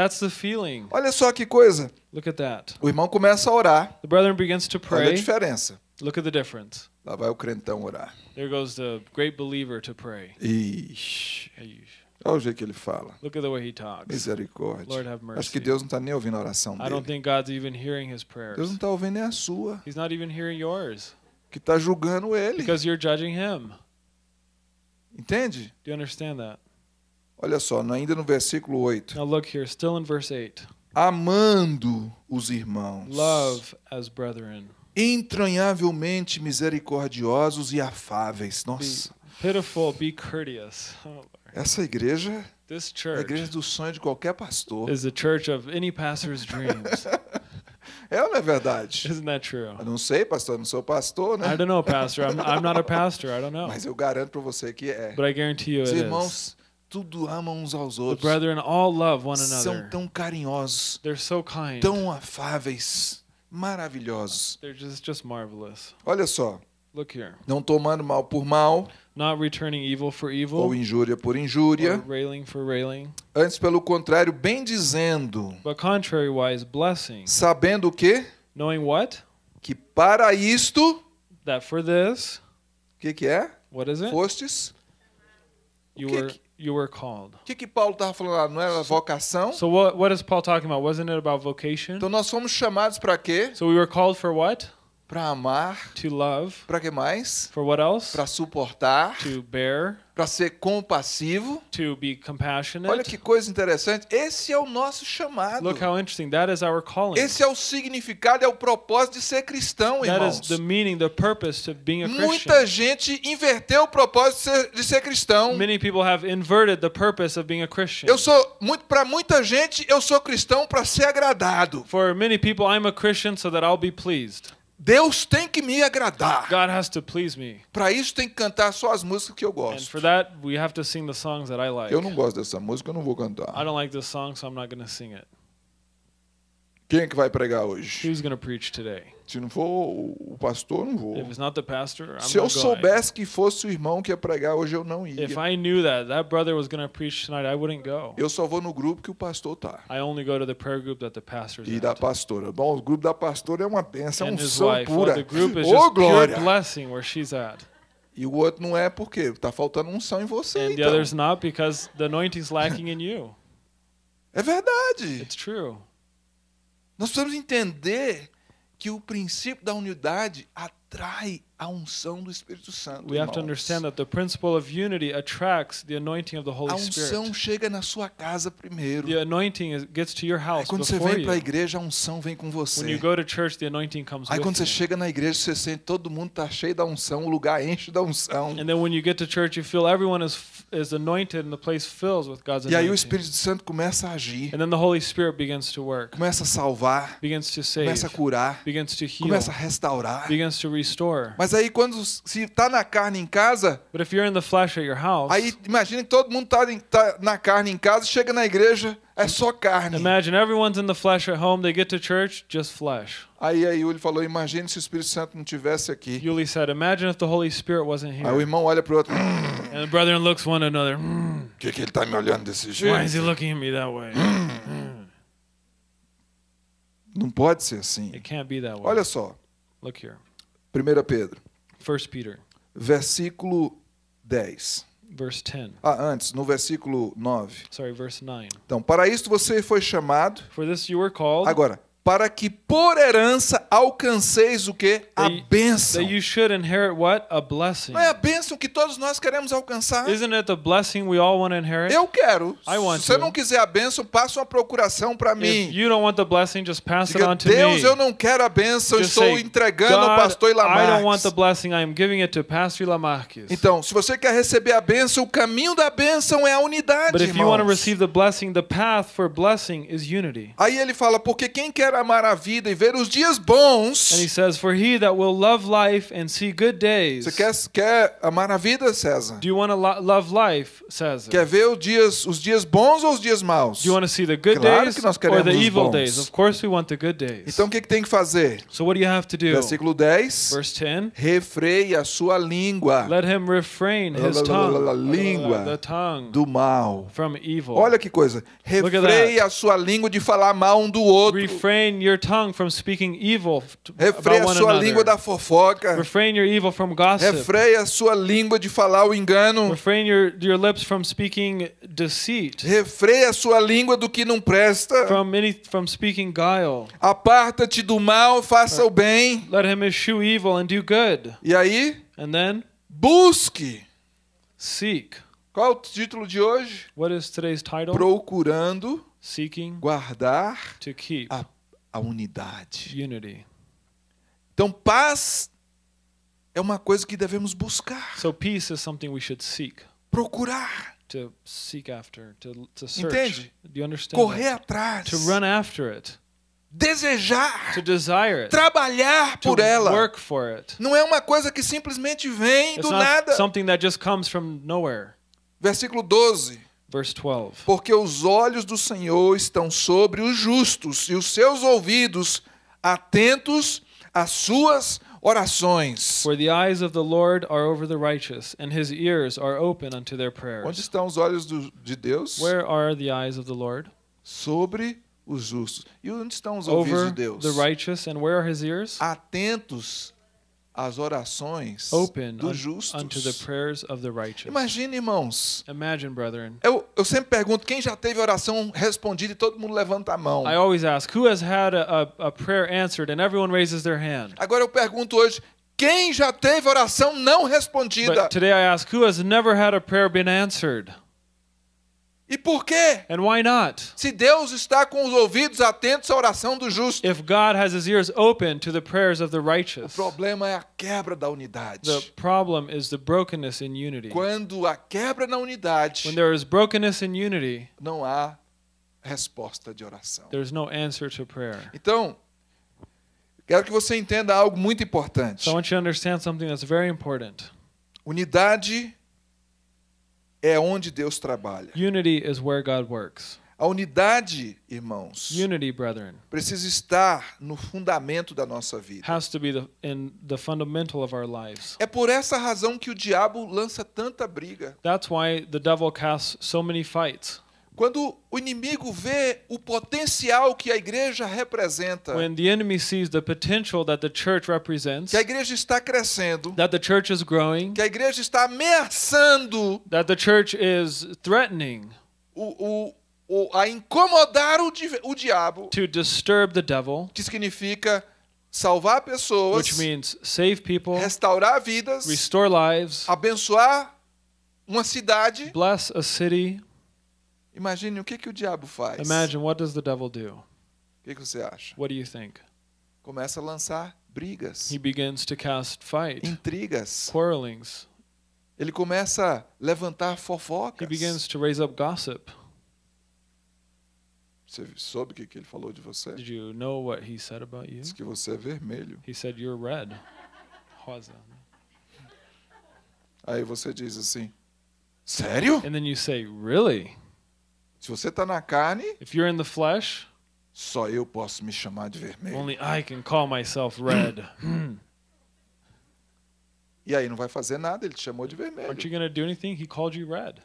S1: Olha só que coisa. O irmão começa a orar. The brother begins to pray. Olha a diferença. Look at the difference. Lá vai o crentão orar. There goes the great believer to pray. Ixi. Olha o jeito que ele fala. Look at the way he talks. Misericórdia. Lord, have mercy. Acho que Deus não está nem ouvindo a oração dele. I don't think God's even hearing his prayers. Deus não está ouvindo nem a sua. He's not even hearing yours. Que está julgando ele. Because you're judging him. Entende? Do you understand that? Olha só, ainda no versículo 8. Now look here, still in verse 8. Amando os irmãos. Love as brethren entranhavelmente misericordiosos e afáveis. Nossa. Be pitiful, be courteous. Oh, Essa igreja é a igreja do sonho de qualquer pastor. Is church of any pastor's dreams. É ou não é verdade? Isn't that true? Eu não sei, pastor, não sou pastor, né? I don't know, pastor. I'm, I'm not a pastor. I don't know. Mas eu garanto para você que é. But I guarantee you Os irmãos tudo amam uns aos outros. The brethren all love one another. São tão carinhosos. They're so kind. Tão afáveis maravilhosos. Just, just Olha só. Não tomando mal por mal. Evil evil, ou injúria por injúria. Railing railing. Antes, pelo contrário, bem dizendo. Sabendo o quê? Que para isto. O que, que é? Fostes. You que, were... que you were called. O que que Paulo estava falando lá? Não era vocação? So what what is Paul talking about? Wasn't it about vocation? Então nós fomos chamados para quê? So we were called for what? Para amar. To love. Para que mais? For what else? Para suportar. To bear para ser compassivo. To be compassionate. Olha que coisa interessante. Esse é o nosso chamado. Look how interesting. That is our calling. Esse é o significado, é o propósito de ser cristão, That irmãos. Is the meaning, the purpose of being a Christian. Muita gente inverteu o propósito de ser, de ser cristão. Many people have inverted the purpose of being a Christian. Eu sou muito para muita gente eu sou cristão para ser agradado. For many people I'm a Christian so that I'll be pleased. Deus tem que me agradar. God has to please me. Para isso tem que cantar só as músicas que eu gosto. And for that we have to sing the songs that I like. Eu não gosto dessa música, eu não vou cantar. I don't like this song, so I'm not going to sing it. Quem é que vai pregar hoje? Who's preach today? Se não for o pastor, não vou. If it's not the pastor, I'm Se eu soubesse que fosse o irmão que ia pregar hoje, eu não ia. If I knew that that brother was going preach tonight, I wouldn't go. Eu só vou no grupo que o pastor tá. I only go to the prayer group that the E da pastora. Bom, o grupo da pastora é uma bênção, é um pura. Well, oh, glória. pure blessing where she's at. E o outro não é porque está faltando unção em você. And então. the not because the anointing's lacking in you. É verdade. It's true. Nós precisamos entender que o princípio da unidade atrai a unção do Espírito Santo. We have to understand that the principle of unity attracts the anointing of the Holy Spirit. A unção chega na sua casa primeiro. The anointing gets to your house Aí quando você vem para a igreja, a unção vem com você. When you go to church, the anointing comes Aí quando você chega na igreja, você sente todo mundo tá cheio da unção, o lugar enche da unção. And then when you get to church, you feel everyone is is anointed and the place fills with God's anointing. E aí o Espírito Santo começa a agir. And then the Holy Spirit begins to work. Começa a salvar. Begins to save. Começa a curar. Begins to heal. Começa a restaurar. Begins to restore. Mas mas aí quando se está na carne em casa, house, aí imagine que todo mundo está tá, na carne em casa, chega na igreja, é só carne. Imagine everyone's in the flesh at home, they get to church, just flesh. Aí aí Yuli falou, imagine se o Espírito Santo não tivesse aqui. Yuli said, imagine if the Holy Spirit wasn't here. Aí o irmão olha pro outro. Hum, And the brethren looks one another. Mmm, que que ele tá me olhando desse jeito? Why is he looking at me that way? Mm. Não pode ser assim. It can't be that way. Olha só. Look here. 1 Pedro. 1 Peter. Versículo 10. Verse 10. Ah, antes, no versículo 9. Sorry, verse 9. Então, para isto você foi chamado. For this you were called. Agora, para que por herança alcanceis o que? A bênção. Não é a bênção que todos nós queremos alcançar? Isn't it the blessing we all want to inherit? Eu quero. I want Se você não quiser a bênção, passa uma procuração para mim. If you don't want the blessing, just pass Diga, it on to Deus, me. eu não quero a bênção, just estou say, entregando God, ao pastor Ilamarques. I don't want the blessing, I giving it to Pastor Ilamarques. Então, se você quer receber a bênção, o caminho da bênção é a unidade, But if irmãos. you want to receive the blessing, the path for blessing is unity. Aí ele fala, porque quem quer a maravilha e ver os dias bons. And he says, for he that will love life and see good days. Você quer, quer amar a vida, César? Do you want to love life, César? Quer ver os dias, os dias bons ou os dias maus? Do you want to see the good claro days que nós or the evil days? Of course we want the good days. Então o que, que tem que fazer? So what do you have to do? Versículo 10. Verse 10. Refreie a sua língua. Let him refrain his tongue. língua the tongue do mal. From evil. Olha que coisa. Refreie a sua língua de falar mal um do outro. Refrain refrain your tongue from speaking evil about one sua another. língua da fofoca. Refrain your evil from gossip. sua língua de falar o engano. Refrain your, your lips from speaking deceit. sua língua do que não presta. From any, from speaking guile. Aparta-te do mal, faça o bem. Let him eschew evil and do good. E aí? And then? Busque. Seek. Qual é o título de hoje? What is today's title? Procurando seeking guardar to keep. a a unidade. Unity. Então paz é uma coisa que devemos buscar. So peace is something we should seek. Procurar. To seek after, to, to search. Entende? understand Correr that? atrás. To run after it desejar, to desire it, trabalhar por ela. Work for it. Não é uma coisa que simplesmente vem It's do nada. Something that just comes from nowhere. Versículo 12. Verse 12. Porque os olhos do Senhor estão sobre os justos e os seus ouvidos atentos às suas orações. For the eyes of the Lord are over the righteous and his ears are open unto their prayers. Onde estão os olhos do, de Deus? Where are the eyes of the Lord? Sobre os justos. E onde estão os ouvidos de Deus? Over The righteous and where are his ears? Atentos as orações Open dos justos. Unto the prayers of the righteous. Imagine, irmãos. Imagine, brethren. Eu, eu sempre pergunto quem já teve oração respondida e todo mundo levanta a mão. I always ask who has had a, a, a prayer answered and everyone raises their hand. Agora eu pergunto hoje quem já teve oração não respondida? But today I ask who has never had a prayer been answered? E por quê? And why not? Se Deus está com os ouvidos atentos à oração do justo. If God has his ears open to the prayers of the righteous. O problema é a quebra da unidade. The problem is the brokenness in unity. Quando há quebra na unidade, when there is brokenness in unity, não há resposta de oração. There's no answer to prayer. Então, quero que você entenda algo muito importante. So I want you to understand something that's very important. Unidade é onde Deus trabalha. Unity is where God works. A unidade, irmãos, Unity, brethren, precisa estar no fundamento da nossa vida. Has to be the, in the fundamental of our lives. É por essa razão que o diabo lança tanta briga. That's why the devil casts so many fights. Quando o inimigo vê o potencial que a igreja representa, que a igreja está crescendo, growing, que a igreja está ameaçando, o, o, o, a incomodar o, di o diabo, devil, que significa salvar pessoas, people, restaurar vidas, lives, abençoar uma cidade, bless a city, Imagine o que que o diabo faz. Imagine what does the devil do? O que, que você acha? What do you think? Começa a lançar brigas. He begins to cast fight. Intrigas. Quarrelings. Ele começa a levantar fofocas. He begins to raise up gossip. Você soube o que, que ele falou de você? Did you know what he said about you? Diz que você é vermelho. He said you're red. Rosa. Aí você diz assim: Sério? And then you say, really? Se você está na carne, if you're in the flesh, só eu posso me chamar de vermelho. Only I can call myself red. e aí não vai fazer nada, ele te chamou de vermelho. Aren't you gonna do anything? He called you red.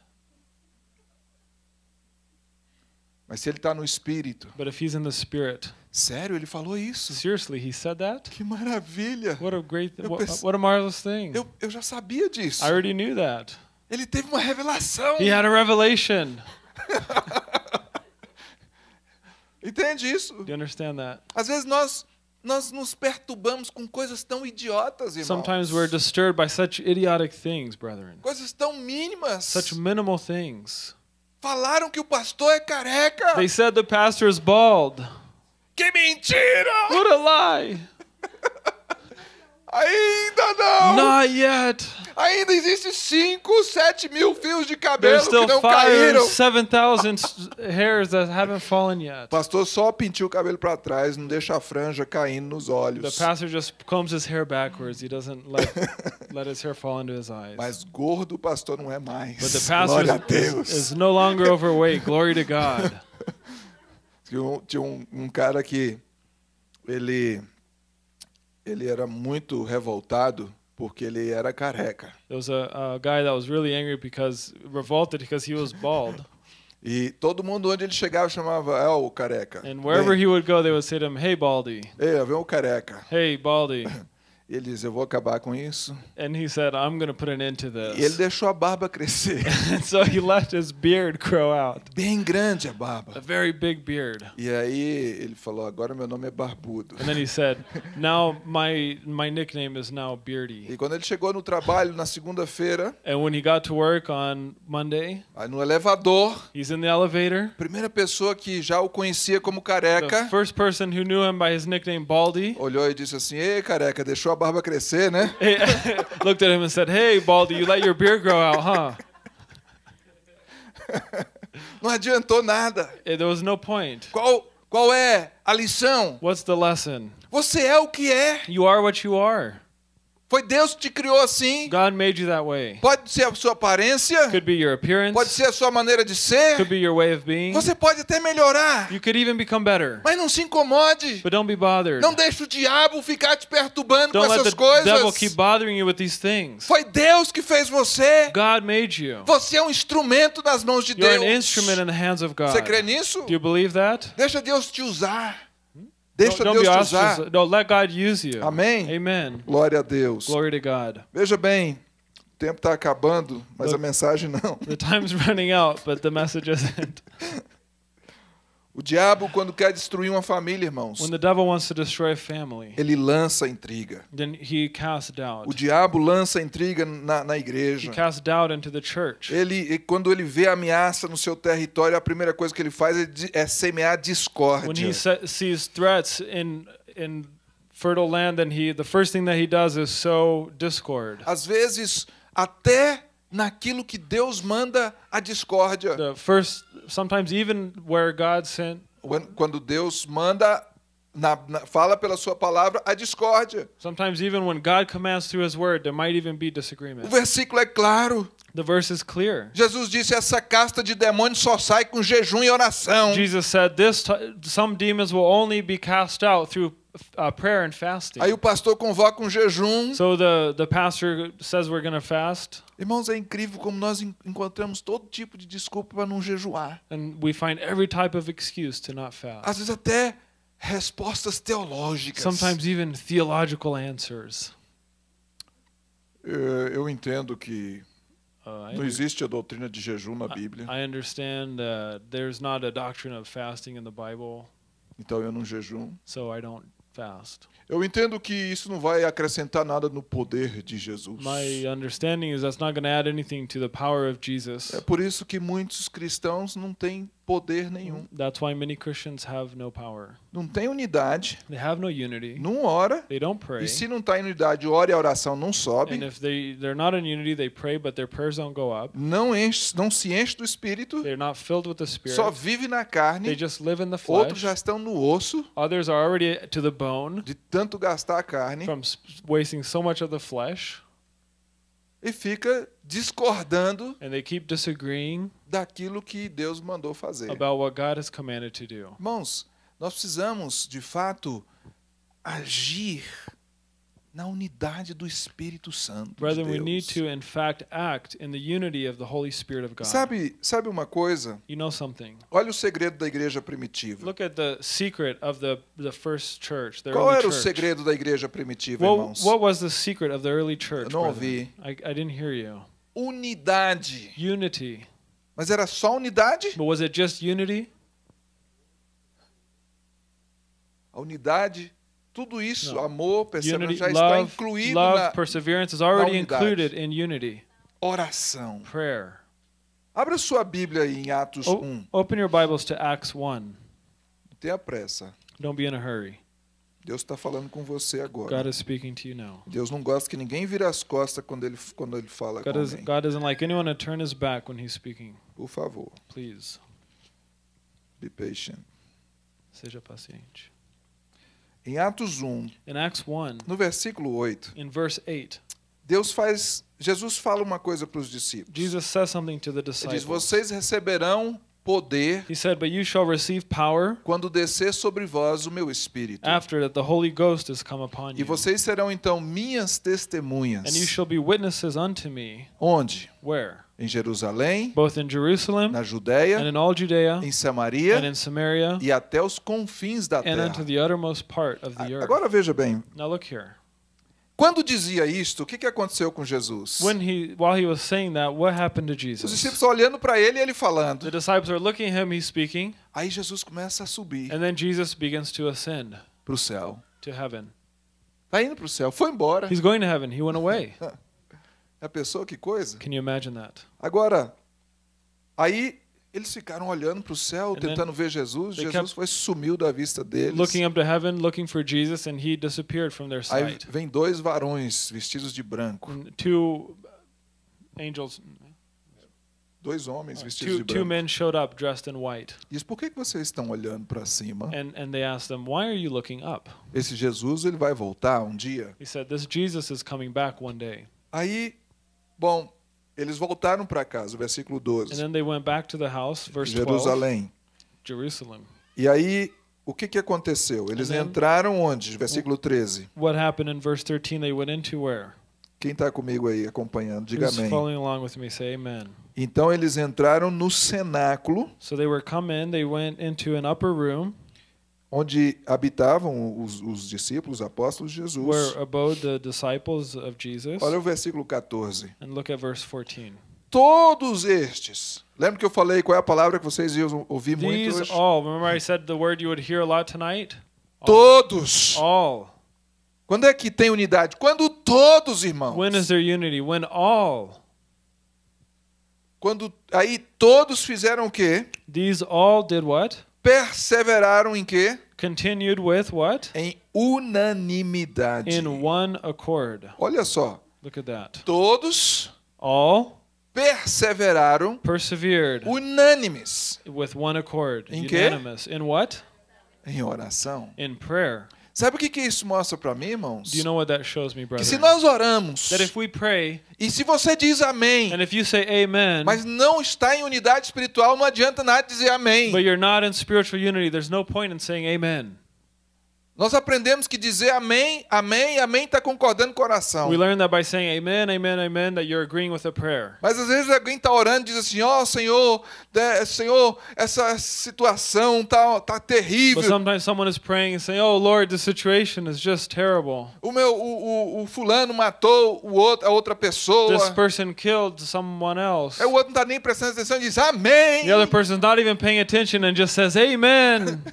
S1: Mas se ele está no espírito. But if he's in the spirit. Sério, ele falou isso? Seriously, he said that? Que maravilha! What a great, what, pense... what a marvelous thing! Eu, eu já sabia disso. I already knew that. Ele teve uma revelação. He had a revelation. Entende isso? Do you understand that? Às vezes nós nós nos perturbamos com coisas tão idiotas, irmãos. Sometimes we're disturbed by such idiotic things, brethren. Coisas tão mínimas. Such minimal things. Falaram que o pastor é careca. They said the pastor is bald. Que mentira! What a lie! Ainda não! Not yet! Ainda existe 5, 7 mil fios de cabelo still que não five, caíram. 7,000 hairs that haven't fallen yet. O Pastor só pintiu o cabelo para trás, não deixa a franja caindo nos olhos. The pastor just combs his hair backwards. He doesn't let, let his hair fall into his eyes. Mas gordo o pastor não é mais. But the pastor Glória a Deus. Is, is no longer overweight. Glory to God. Tinha um, um cara que ele ele era muito revoltado porque ele era careca. There was a, a guy that was really angry because revolted because he was bald. E todo mundo onde ele chegava chamava é o careca. And wherever hey. he would go, they would say to him, "Hey, Baldy." Ei, vem o careca. Hey, Baldy. Ele diz, eu vou acabar com isso. And he said, I'm going to put an end to this. E ele deixou a barba crescer. so he left his beard grow out. Bem grande a barba. A very big beard. E aí ele falou, agora meu nome é barbudo. And then he said, now my my nickname is now beardy. E quando ele chegou no trabalho na segunda-feira, And when he got to work on Monday, aí no elevador, he's in the elevator. Primeira pessoa que já o conhecia como careca. The first person who knew him by his nickname Baldy. Olhou e disse assim: "Ei, careca, deixou a barba crescer, né? Looked at him and said, "Hey, Baldy, you let your beard grow out, huh?" Não adiantou nada. Eh, there was no point. Qual qual é a lição? What's the lesson? Você é o que é. You are what you are. Foi Deus que te criou assim. God made you that way. Pode ser a sua aparência. Could be your appearance. Pode ser a sua maneira de ser. Could be your way of being. Você pode até melhorar. You could even become better. Mas não se incomode. But don't be bothered. Não deixe o diabo ficar te perturbando don't com essas coisas. Don't let the Devil keep bothering you with these things. Foi Deus que fez você. God made you. Você é um instrumento nas mãos de You're Deus. You're an instrument in the hands of God. Você crê nisso? Do you believe that? Deixa Deus te usar. Deixa don't, don't Deus te usar. let God use you. Amém? Amen. Glória a Deus. Glory to God. Veja bem, o tempo está acabando, mas a mensagem não. The time's running out, but the message isn't. O diabo quando quer destruir uma família, irmãos, When the devil wants to destroy a family, ele lança intriga. Then he casts doubt. O diabo lança intriga na, na igreja. He casts doubt into the church. Ele quando ele vê ameaça no seu território, a primeira coisa que ele faz é, é semear discórdia. When he sees threats in in fertile land, then he the first thing that he does is sow discord. Às vezes até naquilo que Deus manda a discórdia. The first, sometimes even where God sent. Quando Deus manda na, na, fala pela sua palavra a discórdia. Sometimes even when God commands through his word, there might even be disagreement. O versículo é claro. The verse is clear. Jesus disse essa casta de demônios só sai com jejum e oração. Jesus said this some demons will only be cast out through Uh, prayer and fasting. Aí o pastor convoca um jejum. So the, the pastor says we're gonna fast. Irmãos, é incrível como nós encontramos todo tipo de desculpa para não jejuar. And we find every type of excuse to not fast. Às vezes até respostas teológicas. Sometimes even theological answers. Eu, eu entendo que uh, não existe a doutrina de jejum na Bíblia. I, I understand that there's not a doctrine of fasting in the Bible. Então eu não jejum. So I don't fast. Eu entendo que isso não vai acrescentar nada no poder de Jesus. My understanding is that's not going to add anything to the power of Jesus. É por isso que muitos cristãos não têm poder nenhum. That's why many Christians have no power. Não tem unidade. They have no unity. Não ora. They don't pray. E se não está em unidade, ora e a oração não sobe. And if they they're not in unity, they pray but their prayers don't go up. Não enche, não se enche do espírito. They're not filled with the spirit. Só vive na carne. They just live in the flesh. Outros já estão no osso. Others are already to the bone, de tanto gastar a carne, from wasting so much of the flesh, e fica discordando and they keep disagreeing daquilo que Deus mandou fazer. About what God has commanded to do. Irmãos, nós precisamos de fato agir na unidade do Espírito Santo. Brother, de we need to in fact act in the unity of the Holy Spirit of God. Sabe, sabe uma coisa? You know something. Olha o segredo da igreja primitiva. Look at the secret of the the first church, the Qual era church. o segredo da igreja primitiva, what, irmãos? What was the secret of the early church? Eu não ouvi. I, I didn't hear you. Unidade. Unity. Mas era só unidade? But was it just unity? A unidade tudo isso, no. amor, perseverança, já está love, incluído love, na, perseverance is already included in unity. Oração. Prayer. Abra sua Bíblia em Atos o, 1. Open your Bibles to Acts 1. Tenha pressa. Don't be in a hurry. Deus está falando com você agora. God is speaking to you now. Deus não gosta que ninguém vire as costas quando ele quando ele fala God com is, alguém. God doesn't like anyone to turn his back when he's speaking. Por favor. Please. Be patient. Seja paciente. Em Atos 1, in Acts 1 no versículo 8, in verse 8 Deus faz Jesus fala uma coisa para os discípulos. Jesus says something to the disciples. Ele diz: "Vocês receberão poder He said, "But you shall receive power quando descer sobre vós o meu espírito. after that the Holy Ghost is come upon E vocês serão então minhas testemunhas. and you shall be witnesses unto me." Onde? Where? Em Jerusalém, Both in Jerusalem na and Judéia, in all Judea em and Samaria in Samaria e até os confins da and terra. unto the uttermost part of the earth. Agora veja bem, Now look here. Quando dizia isto, o que, que aconteceu com Jesus? When he, while he was saying that, what happened to Jesus? Os discípulos olhando para ele e ele falando. The disciples are looking at him, he's speaking. Aí Jesus começa a subir. And then Jesus begins to ascend. Para o céu. To heaven. Tá indo para o céu. Foi embora. He's going to heaven. He went away. É a pessoa que coisa? Can you imagine that? Agora, aí eles ficaram olhando para o céu, and tentando ver Jesus. Jesus foi sumiu da vista deles. Looking up to heaven, looking for Jesus, and he disappeared from their sight. Aí vem dois varões vestidos de branco. And two angels. Dois homens uh, vestidos two, de branco. Two men showed up dressed in white. Diz, por que que vocês estão olhando para cima? And, and they asked them, why are you looking up? Esse Jesus ele vai voltar um dia. He said, this Jesus is coming back one day. Aí, bom, eles voltaram para casa, versículo 12. And then they went back to the house, verse 12. Jerusalém. E aí o que, que aconteceu? Eles then, entraram onde? Versículo 13. What happened in verse 13? They went into where? Quem está comigo aí acompanhando, diga Who's amém. along with me, say amen. Então eles entraram no cenáculo. So they were come in, they went into an upper room onde habitavam os, os discípulos, apóstolos de Jesus. Where abode the disciples of Jesus. Olha o versículo 14. And look at verse 14. Todos estes. Lembra que eu falei qual é a palavra que vocês iam ouvir These muito hoje? all. Remember I said the word you would hear a lot tonight? All. Todos. All. Quando é que tem unidade? Quando todos, irmãos. When is there unity? When all. Quando aí todos fizeram o quê? These all did what? perseveraram em quê? Continued with what? Em unanimidade. In one accord. Olha só. Look at that. Todos all perseveraram persevered unânimes with one accord. Em quê? Unanimous. In what? Em oração. In prayer. Sabe o que, que isso mostra para mim, irmãos? Do you know what that shows me, Que se nós oramos, that if we pray, e se você diz amém, and if you say amen, mas não está em unidade espiritual, não adianta nada dizer amém. But you're not in spiritual unity, there's no point in saying amen. Nós aprendemos que dizer amém, amém, amém está concordando com a oração. We learn that by saying amen, amen, amen that you're agreeing with prayer. Mas às vezes alguém está orando e diz assim, ó oh, Senhor, de, Senhor, essa situação tá tá terrível. But sometimes someone is praying and saying, oh Lord, the situation is just terrible. O meu o, o, o fulano matou o outro, a outra pessoa. This person killed someone else. É, o outro não está nem prestando atenção e diz amém. The other person's not even paying attention and just says amen.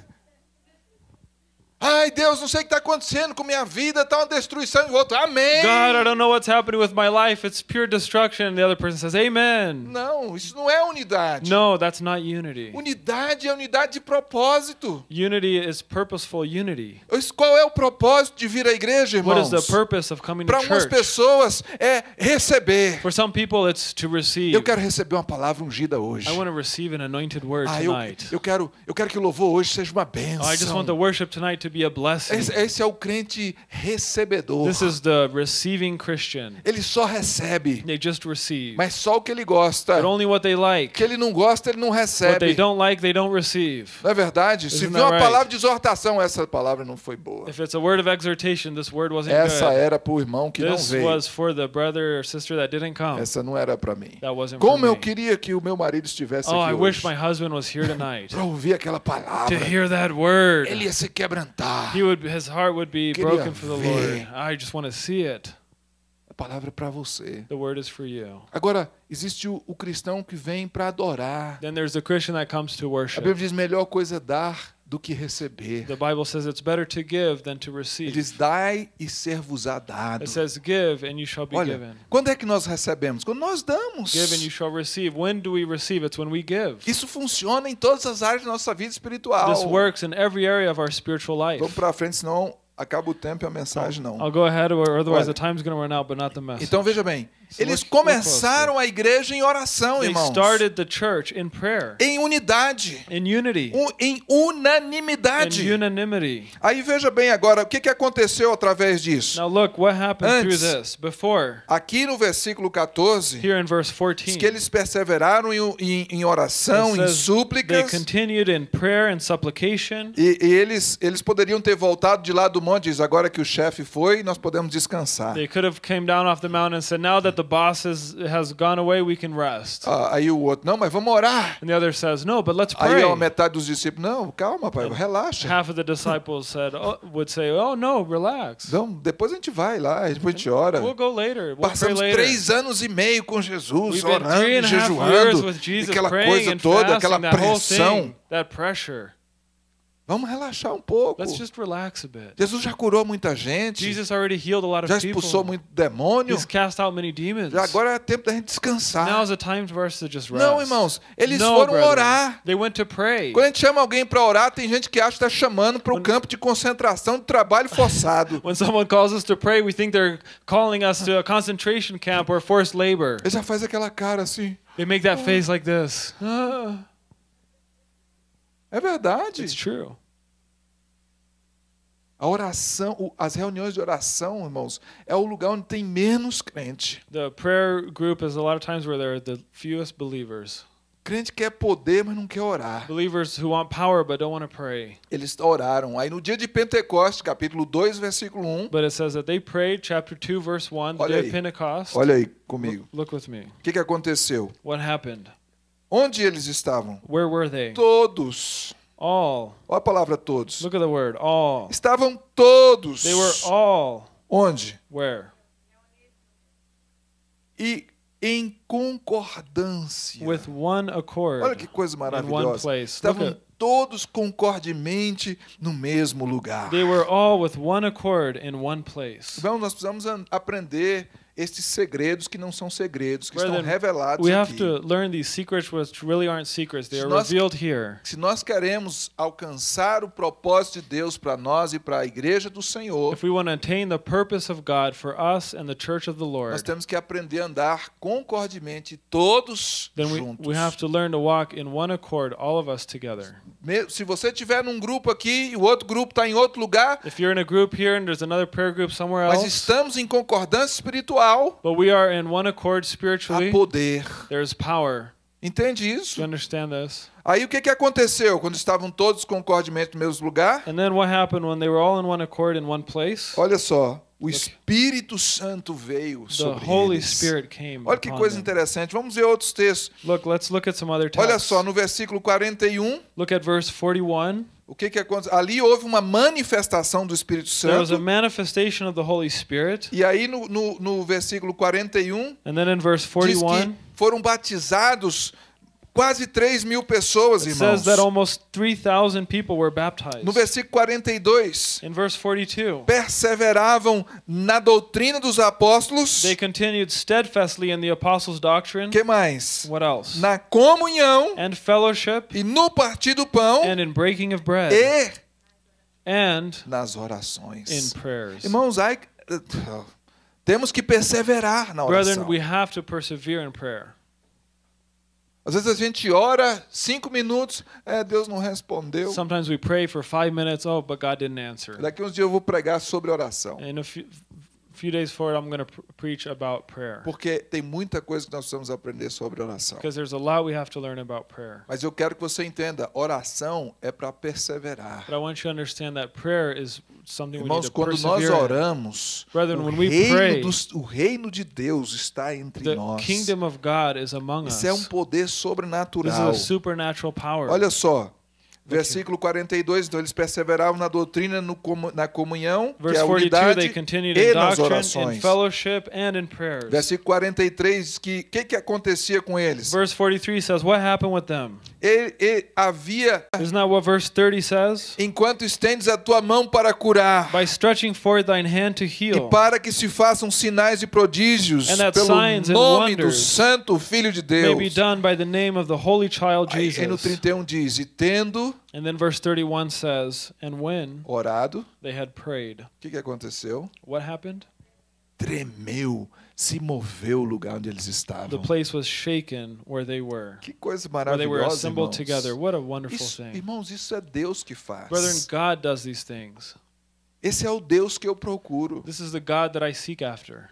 S1: Ai, Deus, não sei o que está acontecendo com minha vida, está uma destruição. E o outro, amém. God, I don't know what's happening with my life. It's pure destruction. And the other person says, amen. Não, isso não é unidade. No, that's not unity. Unidade é unidade de propósito. Unity is purposeful unity. Qual é o propósito de vir à igreja, irmãos? What is the purpose of coming to church? Para algumas pessoas é receber. For some people it's to receive. Eu quero receber uma palavra ungida hoje. I want to receive an anointed word ah, tonight. Eu, eu quero, eu quero que o louvor hoje seja uma bênção. Oh, I just want the worship tonight to to be a blessing. Esse, esse, é o crente recebedor. This is the receiving Christian. Ele só recebe. They just receive. Mas só o que ele gosta. But only what they like. Que ele não gosta, ele não recebe. What they don't like, they don't receive. Não é verdade? Isn't Se viu uma right? palavra de exortação, essa palavra não foi boa. If it's a word of exhortation, this word wasn't essa good. era para o irmão que this não veio. This was for the brother or sister that didn't come. Essa não era para mim. That wasn't Como eu me. queria que o meu marido estivesse oh, aqui I hoje. Para ouvir aquela palavra. To hear that word. Ele ia se quebrantando matar. He would, his heart would be Queria broken for the ver. Lord. I just want to see it. A palavra é para você. The word is for you. Agora existe o, o cristão que vem para adorar. Then there's the Christian that comes to worship. A Bíblia diz melhor coisa é dar do que receber. The Bible says it's better to give than to receive. Ele Diz dai e ser-vos-á dado. It says give and you shall be Olha, given. Quando é que nós recebemos? Quando nós damos. Give and you shall receive. When do we receive? It's when we give. Isso funciona em todas as áreas da nossa vida espiritual. This works in every area of our spiritual life. Vamos para frente, senão acaba o tempo e a mensagem então, não. I'll go ahead or otherwise Olha, the time's going to run out, but not the message. Então veja bem, eles começaram a igreja em oração, irmãos. Em unidade. em unanimidade. Aí veja bem agora, o que, que aconteceu através disso? Now look what happened Antes, through this. Before, aqui no versículo 14, here in verse 14 que eles perseveraram em, em, oração, em súplicas. They continued in prayer and supplication. E, e, eles, eles poderiam ter voltado de lá do monte, diz, agora que o chefe foi, nós podemos descansar. They could have came down off the mountain and now that the boss has, has gone away, we can rest. Ah, aí o outro, não, mas vamos orar. And the other says, no, but let's pray. Aí a metade dos discípulos, não, calma, pai, relaxa. Half of the disciples said, oh, would say, oh no, relax. Não, depois a gente vai lá, depois a gente ora. We'll go later. We'll Passamos pray later. três anos e meio com Jesus, We've orando, jejuando, aquela coisa toda, aquela pressão. that pressure. Vamos relaxar um pouco. Let's just relax a bit. Jesus já curou muita gente. Jesus already healed a lot of já expulsou people. muito demônio. He's cast out many demons. agora é tempo da gente descansar. Now is time for us to just rest. Não, irmãos, eles no, foram orar. They went to pray. Quando a gente chama alguém para orar, tem gente que acha que está chamando para o campo de concentração de trabalho forçado. When Ele já faz aquela cara assim. They make that ah. face like this. Ah. É verdade. It's true. A oração, as reuniões de oração, irmãos, é o lugar onde tem menos crente. The prayer group is a lot of times where there are the fewest believers. Crente quer poder, mas não quer orar. Believers who want power but don't want to pray. Eles oraram. Aí no dia de Pentecostes, capítulo 2, versículo 1. But it says that they prayed, chapter 2, verse 1, the day of Pentecost. Olha aí comigo. Look, look with me. O que, que aconteceu? What happened? Onde eles estavam? Where were they? Todos. All. Olha a palavra todos. Look at the word all. Estavam todos. They were all. Onde? Where? E em concordância. With one accord. Olha que coisa maravilhosa. In one place. Estavam todos concordemente no mesmo lugar. They were all with one accord in one place. Então nós precisamos aprender estes segredos que não são segredos, que estão revelados we have aqui. To learn these secrets which really aren't secrets. They se are nós, revealed here. Se nós queremos alcançar o propósito de Deus para nós e para a igreja do Senhor, If we want to attain the purpose of God for us and the church of the Lord, nós temos que aprender a andar concordemente todos then juntos. We have to learn to walk in one accord, all of us together. Se você tiver num grupo aqui e o outro grupo está em outro lugar, If you're in a group here and there's another prayer group somewhere else, nós estamos em concordância espiritual espiritual But we are in one accord há poder. There is power. Entende isso? you understand this? Aí o que, que aconteceu quando estavam todos concordemente no mesmo lugar? And then what happened when they were all in one accord in one place? Olha só, o Espírito Santo veio sobre The Holy eles. Spirit came. Olha que coisa them. interessante. Vamos ver outros textos. Look, let's look at some other texts. Olha só, no versículo 41, Look at verse 41. O que que aconteceu? Ali houve uma manifestação do Espírito Santo. There was a manifestation of the Holy Spirit. E aí no, no, no versículo 41, And then in verse 41 diz que foram batizados Quase 3 mil pessoas, It irmãos. Says that almost 3, people were baptized. No versículo 42, In verse 42, perseveravam na doutrina dos apóstolos. They continued steadfastly in the apostles' doctrine. Que mais? What else? Na comunhão and fellowship, e no partir do pão and in breaking of bread, e and nas orações. In prayers. Irmãos, ai, eh, temos que perseverar na oração. Brethren, we have to persevere in prayer. Às vezes a gente ora cinco minutos, é, Deus não respondeu. Sometimes we pray for five minutes, oh, but God didn't answer. Daqui uns dias eu vou pregar sobre oração. And few days forward, I'm going to preach about prayer. Porque tem muita coisa que nós precisamos aprender sobre oração. Because there's a lot we have to learn about prayer. Mas eu quero que você entenda, oração é para perseverar. But I want you to understand that prayer is something Irmãos, we need to quando nós oramos, Brethren, o, reino pray, dos, o reino de Deus está entre the nós. Kingdom of God is among Isso é us. é um poder sobrenatural. This is a supernatural power. Olha só, Versículo 42, então eles perseveravam na doutrina, no, na comunhão, que é a unidade, 42, e nas orações. Versículo 43 diz que o que, que acontecia com eles? Verse 43 says, what happened with them? ele, ele, havia Isn't that what verse 30 says? Enquanto estendes a tua mão para curar. By stretching forth thine hand to heal. E para que se façam sinais e prodígios And that pelo signs nome and do santo filho de Deus. e no 31 diz: "E tendo And then verse 31 says, and when orado, O que, que aconteceu? What happened? Tremeu se moveu o lugar onde eles estavam. The place was shaken where they were. Que coisa maravilhosa, where they were assembled irmãos. together. What a wonderful isso, thing. Irmãos, isso é Deus que faz. Brethren, God does these things. Esse é o Deus que eu procuro. This is the God that I seek after.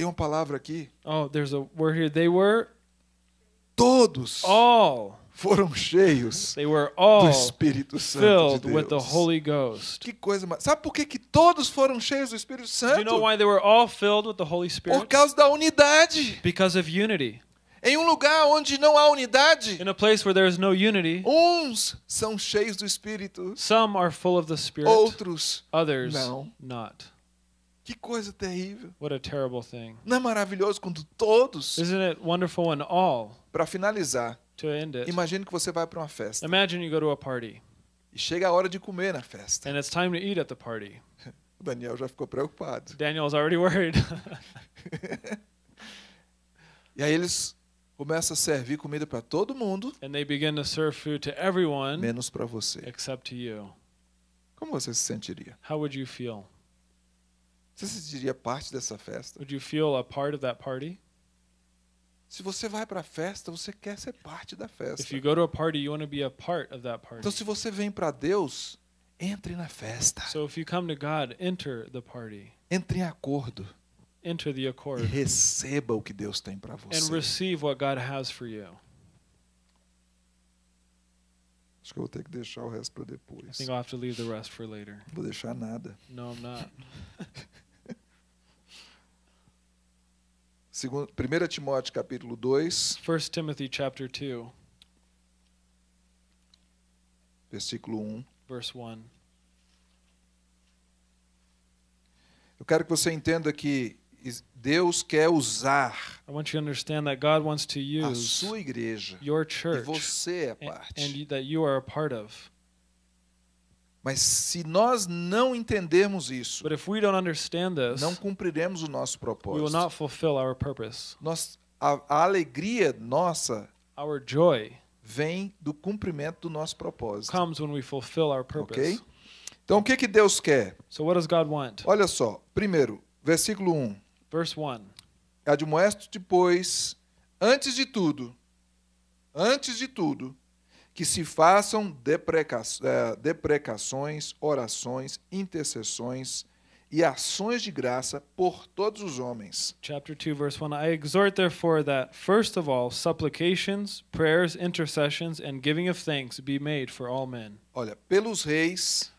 S1: Tem uma palavra aqui. Oh, there's a word here. They were todos all foram cheios They were all do Espírito Santo de Deus. With the Holy Ghost. Que coisa, mais... sabe por que, que todos foram cheios do Espírito Santo? Do you know why they were all filled with the Holy Spirit? Por causa da unidade. Because of unity. Em um lugar onde não há unidade, In a place where there is no unity, uns são cheios do Espírito, some are full of the Spirit, outros others não. Not. Que coisa terrível. What a terrible thing. Não é maravilhoso quando todos? Isn't it wonderful when all? Para finalizar. To end it. Imagine que você vai para uma festa. Imagine you go to a party. E chega a hora de comer na festa. And it's time to eat at the party. o Daniel já ficou preocupado. Daniel's already worried. e aí eles começam a servir comida para todo mundo. And they begin to serve food to everyone. Menos para você. Except to you. Como você se sentiria? How would you feel? Você se diria parte dessa festa? Would you feel a part of that party? Se você vai para a festa, você quer ser parte da festa. If you go to a party, you want to be a part of that party. Então se você vem para Deus, entre na festa. So if you come to God, enter the party. Entre em acordo. Enter the accord. E receba o que Deus tem para você. And receive what God has for you. Acho que eu vou ter que deixar o resto para depois. I think I'll have to leave the rest for later. Não vou deixar nada. No, I'm not. Segundo, 1 Timóteo capítulo 2. 1 Timothy chapter 2. Versículo 1. Verse 1. Eu quero que você entenda que Deus quer usar a sua igreja e você é parte. And, and mas se nós não entendermos isso, this, não cumpriremos o nosso propósito. Nós, a, a, alegria nossa vem do cumprimento do nosso propósito. Okay? Então o que, que Deus quer? So Olha só, primeiro, versículo 1. Verse 1. Admoesto depois, antes de tudo, antes de tudo, que se façam eh, deprecações, orações, intercessões e ações de graça por todos os homens. Chapter 2 verse 1 I exhort therefore that first of all supplications, prayers, intercessions and giving of thanks be made for all men. Olha, pelos reis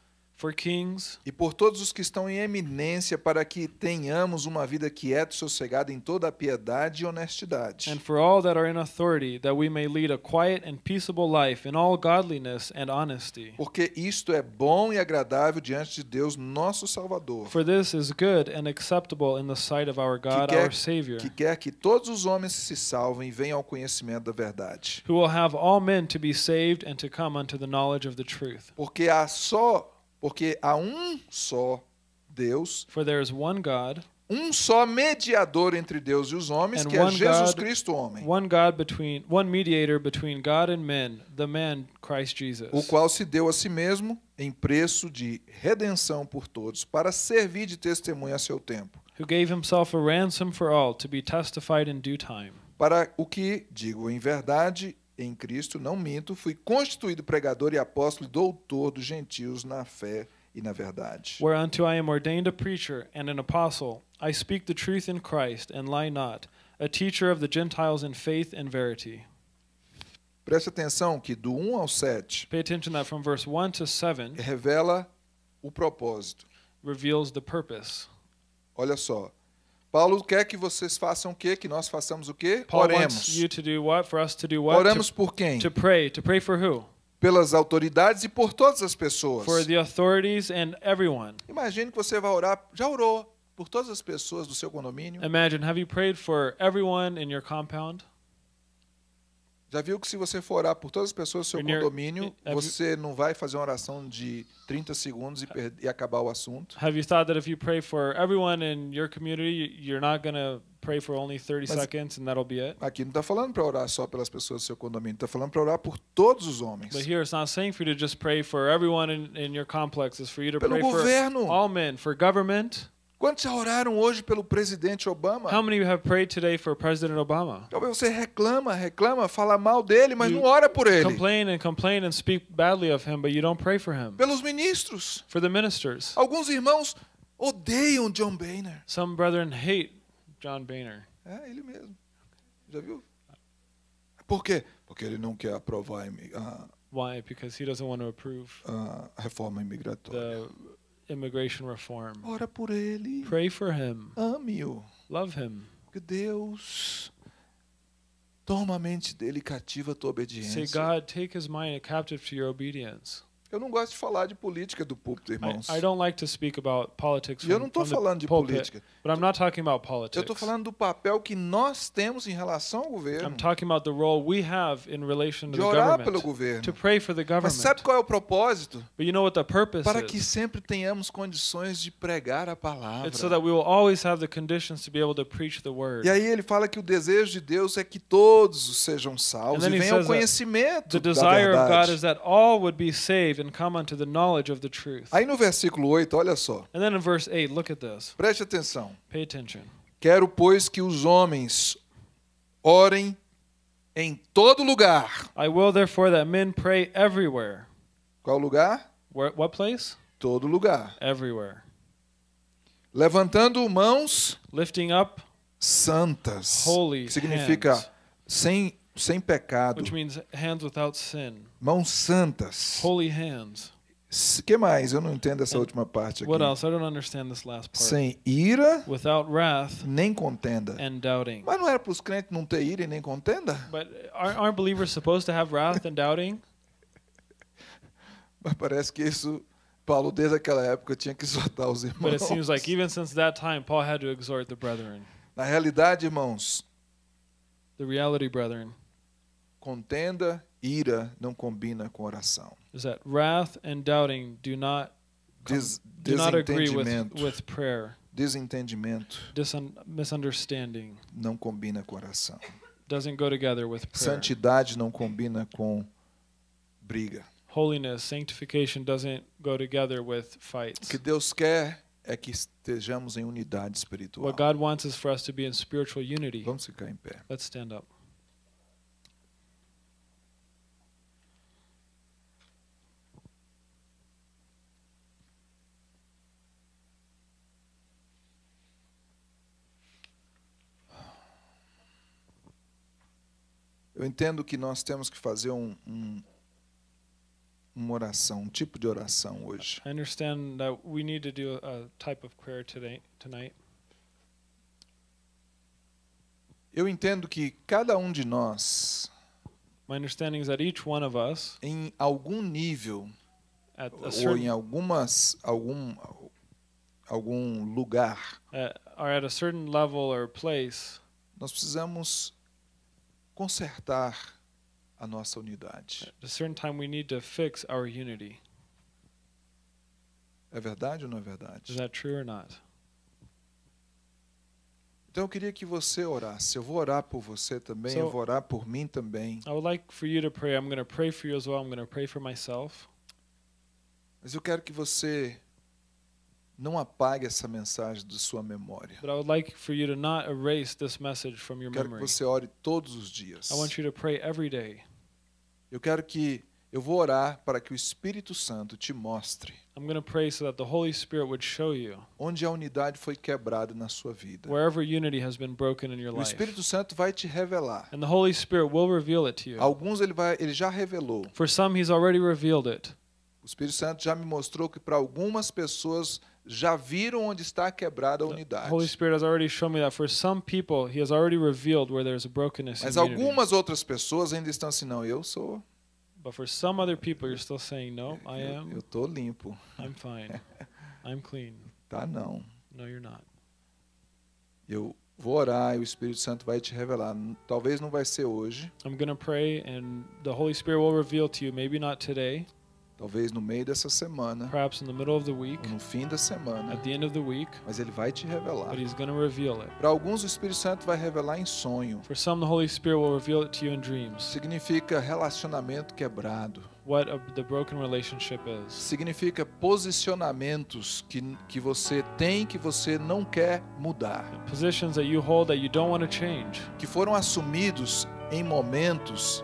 S1: Kings, e por todos os que estão em eminência, para que tenhamos uma vida quieta e sossegada em toda a piedade e honestidade. And for all that are in authority, that we may lead a quiet and peaceable life in all godliness and honesty. Porque isto é bom e agradável diante de Deus, nosso Salvador. For this is good and acceptable in the sight of our God, que quer, our Savior. Que quer que todos os homens se salvem e venham ao conhecimento da verdade. Who will have all men to be saved and to come unto the knowledge of the truth. Porque há só porque há um só Deus. For there is one God. Um só mediador entre Deus e os homens, que é Jesus God, Cristo homem. One God between one mediator between God and men, the man Christ Jesus. O qual se deu a si mesmo em preço de redenção por todos, para servir de testemunha a seu tempo. Who gave himself a ransom for all, to be testified in due time. Para o que, digo em verdade, em Cristo, não minto, fui constituído pregador e apóstolo e doutor dos gentios na fé e na verdade. Whereunto I am ordained a preacher and an apostle, I speak the truth in Christ and lie not, a teacher of the Gentiles in faith and verity. Preste atenção que do 1 ao 7, Pay attention that from verse 1 to 7 revela o propósito. reveals the purpose. Olha só, Paulo quer que vocês façam o quê? Que nós façamos o quê? Oremos. Oremos. Oramos por quem? To pray. To pray for who? pelas autoridades e por todas as pessoas. Imagine que você vai orar, já orou por todas as pessoas do seu condomínio. Imagine, have you prayed for everyone in your compound? Já viu que se você for orar por todas as pessoas do seu When condomínio, it, você não vai fazer uma oração de 30 segundos e, uh, e acabar o assunto? Have you thought that if you pray for everyone in your community, you're not going to pray for only 30 Mas seconds and that'll be it? Aqui não está falando para orar só pelas pessoas do seu condomínio, está falando para orar por todos os homens. But here it's not saying for you to just pray for everyone in, in your complex, it's for you to Pelo pray governo. for all men, for government. Quantos oraram hoje pelo presidente Obama? How many have prayed today for President Obama? Talvez então, você reclama, reclama, fala mal dele, mas you não ora por ele. Complain and complain and speak badly of him, but you don't pray for him. Pelos ministros. For the ministers. Alguns irmãos odeiam John Boehner. Some brethren hate John Boehner. É ele mesmo. Já viu? Por quê? Porque ele não quer aprovar a, Why? Because he doesn't want to approve a reforma imigratória. The immigration reform. Ora por ele. Pray for him. Ame-o. Love him. Porque Deus toma a mente dele cativa a tua obediência. Say God, take his mind captive to your obedience. Eu não gosto de falar de política do púlpito, irmãos. I, I don't like to speak about politics. From, eu não estou falando de pulpit, política. But I'm not talking about politics. Eu estou falando do papel que nós temos em relação ao governo. I'm talking about the role we have in relation to de orar the government, pelo governo. To pray for the government. Mas sabe qual é o propósito? But you know what the purpose Para que sempre tenhamos condições de pregar a palavra. E aí ele fala que o desejo de Deus é que todos sejam salvos e venham ao conhecimento the desire da verdade. Of God is that all would be saved and come unto the knowledge of the truth. Aí no versículo 8, olha só. And then in verse 8, look at this. Preste atenção. Pay attention. Quero pois que os homens orem em todo lugar. I will therefore that men pray everywhere. Qual lugar? Where, what place? Todo lugar. Everywhere. Levantando mãos Lifting up santas. Holy que significa hands. sem sem pecado, which means hands without sin, mãos santas, holy hands. Que mais? Eu não entendo essa And última parte aqui. What else? I don't understand this last part. Sem ira, without wrath, nem contenda. And doubting. Mas não era para os crentes não ter ira e nem contenda? But aren't, believers supposed to have wrath and doubting? Mas parece que isso Paulo desde aquela época tinha que exortar os irmãos. But it seems like even since that time Paul had to exhort the brethren. Na realidade, irmãos, the reality, brethren, contenda, ira não combina com oração. Is that wrath and doubting do not do not agree with, with prayer. Desentendimento. misunderstanding. Não combina com oração. Doesn't go together with prayer. Santidade não combina com briga. Holiness, sanctification doesn't go together with fights. O que Deus quer é que estejamos em unidade espiritual. What God wants is for us to be in spiritual unity. Vamos ficar em pé. Let's stand up. Eu entendo que nós temos que fazer um, um uma oração, um tipo de oração hoje. I understand that we need to do a type of prayer today, tonight. Eu entendo que cada um de nós My understanding is that each one of us em algum nível ou em algumas algum algum lugar at a certain level or place nós precisamos consertar a nossa unidade. At a certain time we need to fix our unity. É verdade ou não é verdade? Is that true or not? Então eu queria que você orasse. Eu vou orar por você também, so, eu vou orar por mim também. I would like for you to pray. I'm going to pray for you as well. I'm going to pray for myself. Mas eu quero que você não apague essa mensagem de sua memória. But I would like for you to not erase this message from your Quero que você ore todos os dias. I want you to pray every day. Eu quero que eu vou orar para que o Espírito Santo te mostre I'm going to pray so that the Holy Spirit would show you onde a unidade foi quebrada na sua vida. wherever unity has been broken in your O Espírito Santo vai te revelar. And the Holy Spirit will reveal it to you. Alguns ele vai, ele já revelou. For some, He's already revealed it. O Espírito Santo já me mostrou que para algumas pessoas já viram onde está quebrada a unidade. The Holy Spirit has already shown me that for some people he has already revealed where there's a brokenness. Mas algumas outras pessoas ainda estão assim, não, eu sou. But for some other people you're still saying no, I am. Eu tô limpo. I'm fine. I'm clean. Tá não. No, you're not. Eu vou orar e o Espírito Santo vai te revelar. Talvez não vai ser hoje. I'm gonna pray and the Holy Spirit will reveal to you, maybe not today. Talvez no meio dessa semana. Perhaps in the middle of the week. No fim da semana. At the end of the week. Mas ele vai te revelar. he's going to reveal it. Para alguns o Espírito Santo vai revelar em sonho. For some the Holy Spirit will reveal it to you in dreams. Significa relacionamento quebrado. What a, the broken relationship is. Significa posicionamentos que que você tem que você não quer mudar. Positions that you hold that you don't want to change. Que foram assumidos em momentos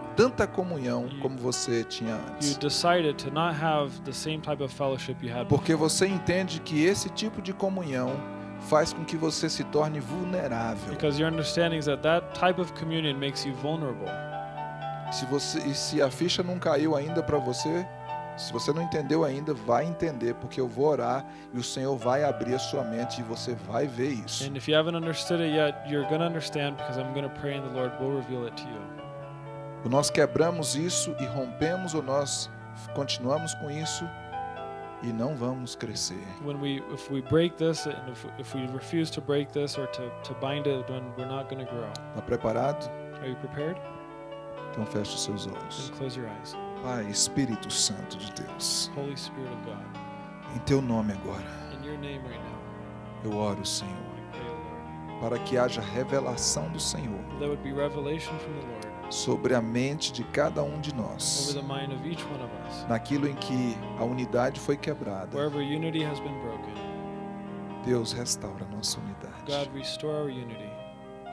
S1: tanta comunhão como você tinha antes. Porque você entende que esse tipo de comunhão faz com que você se torne vulnerável. Because your understanding is that that type of communion makes you vulnerable. Se você e se a ficha não caiu ainda para você, se você não entendeu ainda, vai entender, porque eu vou orar e o Senhor vai abrir a sua mente e você vai ver isso. And if you haven't understood it yet, you're going to understand because I'm going to pray and the Lord will reveal it to you. Ou nós quebramos isso e rompemos, ou nós continuamos com isso e não vamos crescer. When we if we break this and if, if we refuse to break this or to, to bind it, then we're not going to grow. Está preparado? Are you prepared? Então feche os seus olhos. Then close your eyes. Pai, Espírito Santo de Deus. Holy Spirit of God. Em teu nome agora. In your name right now. Eu oro, Senhor, para que haja revelação do Senhor. That would be revelation from the Lord sobre a mente de cada um de nós, naquilo em que a unidade foi quebrada. Deus restaura a nossa unidade.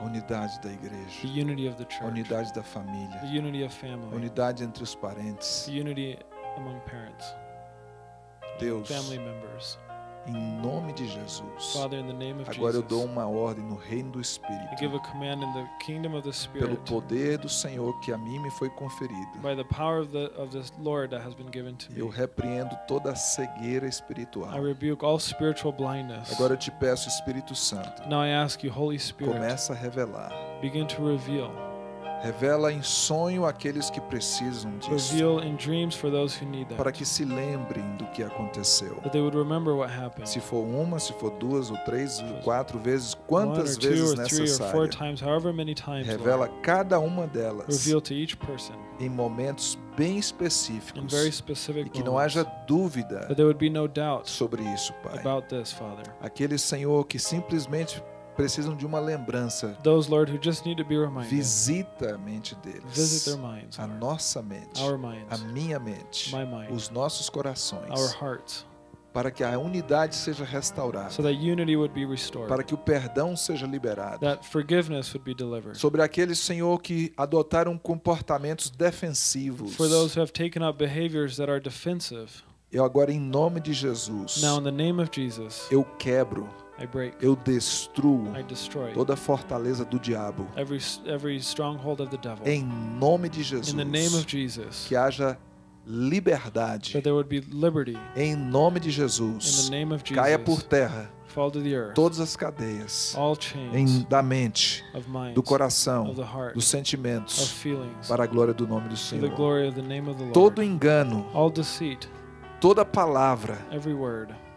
S1: A unidade da igreja. a unidade da família. a unidade entre os parentes. Deus em nome de Jesus. Father, Agora eu dou uma ordem no reino do Espírito. Pelo poder do Senhor que a mim me foi conferido. Eu repreendo toda a cegueira espiritual. Agora eu te peço, Espírito Santo. Now I ask you, Holy Spirit, Começa a revelar. Begin to reveal Revela em sonho aqueles que precisam disso. Para que se lembrem do que aconteceu. Se for uma, se for duas ou três ou quatro vezes, quantas vezes necessário. Revela cada uma delas. Em momentos bem específicos. E que não haja dúvida sobre isso, Pai. Aquele Senhor que simplesmente precisam de uma lembrança. Those, Lord, who just need to be reminded. Visita a mente deles. Visit their minds, a nossa mente. Our minds. A minha mente. My mind. Os nossos corações. Our hearts para que a unidade seja restaurada, so restored, para que o perdão seja liberado, sobre aqueles, Senhor, que adotaram comportamentos defensivos. Eu agora, em nome de Jesus, Now, Jesus eu quebro eu destruo toda a fortaleza do diabo. Em nome de Jesus. Que haja liberdade. Em nome de Jesus. Caia por terra todas as cadeias da mente, do coração, dos sentimentos, para a glória do nome do Senhor. Todo engano, toda palavra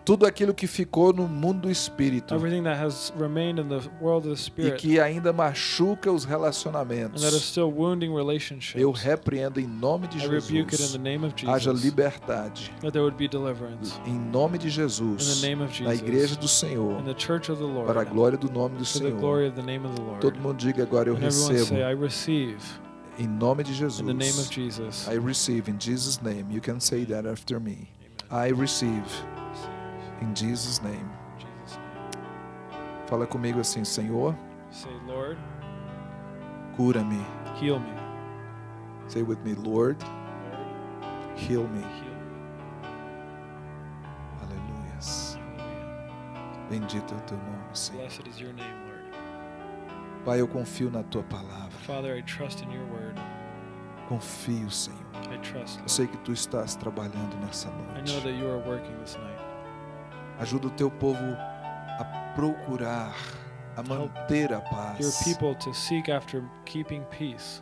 S1: tudo aquilo que ficou no mundo do espírito e que ainda machuca os relacionamentos, eu repreendo em nome de Jesus. Haja liberdade. Em nome de Jesus. Na igreja do Senhor. Para a glória do nome do Senhor. Todo mundo diga agora eu recebo. Em nome de Jesus. I receive in Jesus name. You can say that after me. I receive. In Jesus name. Fala comigo assim, Senhor. Say, Lord. Cura-me. Heal me. Say with me, Lord. Heal me. Aleluia. Bendito é o teu nome, Senhor. Blessed is your name, Lord. Pai, eu confio na tua palavra. Father, I trust in your word. Confio, Senhor. I trust, Eu sei que tu estás trabalhando nessa noite. I know that you are working this night. Ajuda o teu povo a procurar, a manter a paz. Your people to seek after keeping peace.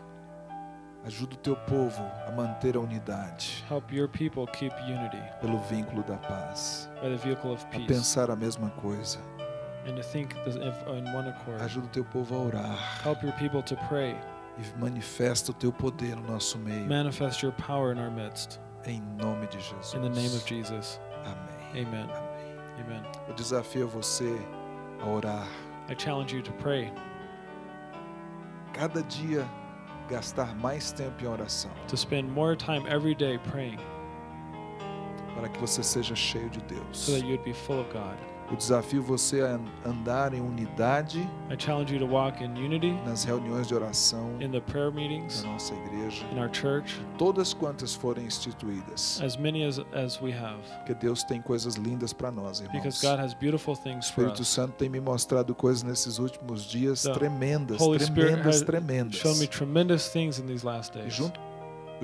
S1: Ajuda o teu povo a manter a unidade. Help your people keep unity. Pelo vínculo da paz. By the vehicle of peace. A pensar a mesma coisa. And to think in one accord. Ajuda o teu povo a orar. Help your people to pray. E manifesta o teu poder no nosso meio. Manifest your power in our midst. Em nome de Jesus. In the name of Jesus. Amém. Amen. Amém. Amen. Eu desafio você a orar. I challenge you to pray. Cada dia gastar mais tempo em oração. To spend more time every day praying. Para que você seja cheio de Deus. So that you'd be full of God. Eu desafio é você a andar em unidade nas reuniões de oração meetings, nossa igreja, church, todas quantas forem instituídas. As as, as que Deus tem coisas lindas para nós, irmãos. o Espírito Santo tem me mostrado coisas nesses últimos dias tremendas, tremendas, tremendas. me tremendous things in these last days. E junto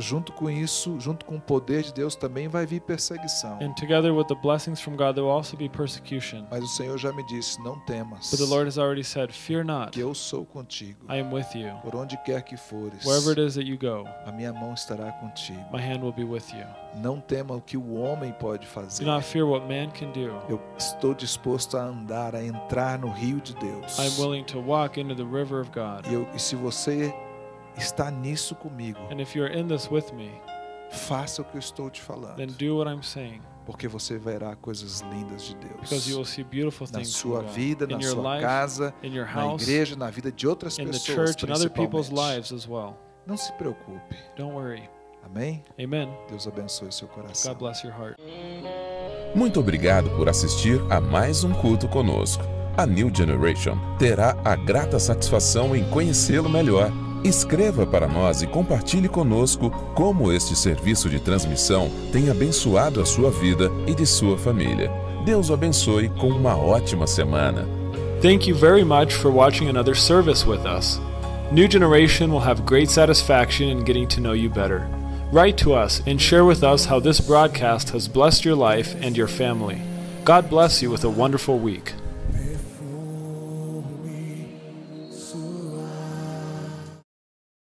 S1: junto com isso, junto com o poder de Deus também vai vir perseguição. And together with the blessings from God there will also be persecution. Mas o Senhor já me disse, não temas. But the Lord has already said, fear not. Que eu sou contigo. I am with you. Por onde quer que fores. Wherever it is that you go. A minha mão estará contigo. My hand will be with you. Não tema o que o homem pode fazer. Do not fear what man can do. Eu estou disposto a andar, a entrar no rio de Deus. I willing to walk into the river of God. E, eu, e se você está nisso comigo, and if you're in this with me, faça o que eu estou te falando. Then do what I'm saying. Porque você verá coisas lindas de Deus. Because you will see beautiful things na sua vida, na sua life, casa, house, na igreja, na vida de outras pessoas, the church, other people's lives as well. Não se preocupe. Don't worry. Amém? Amen. Deus abençoe seu coração. God bless your heart. Muito obrigado por assistir a mais um culto conosco. A New Generation terá a grata satisfação em conhecê-lo melhor. Escreva para nós e compartilhe conosco como este serviço de transmissão tem abençoado a sua vida e de sua família. Deus o abençoe com uma ótima semana. Thank you very much for watching another service with us. New Generation will have great satisfaction in getting to know you better. Write to us and share with us how this broadcast has blessed your life and your family. God bless you with a wonderful week.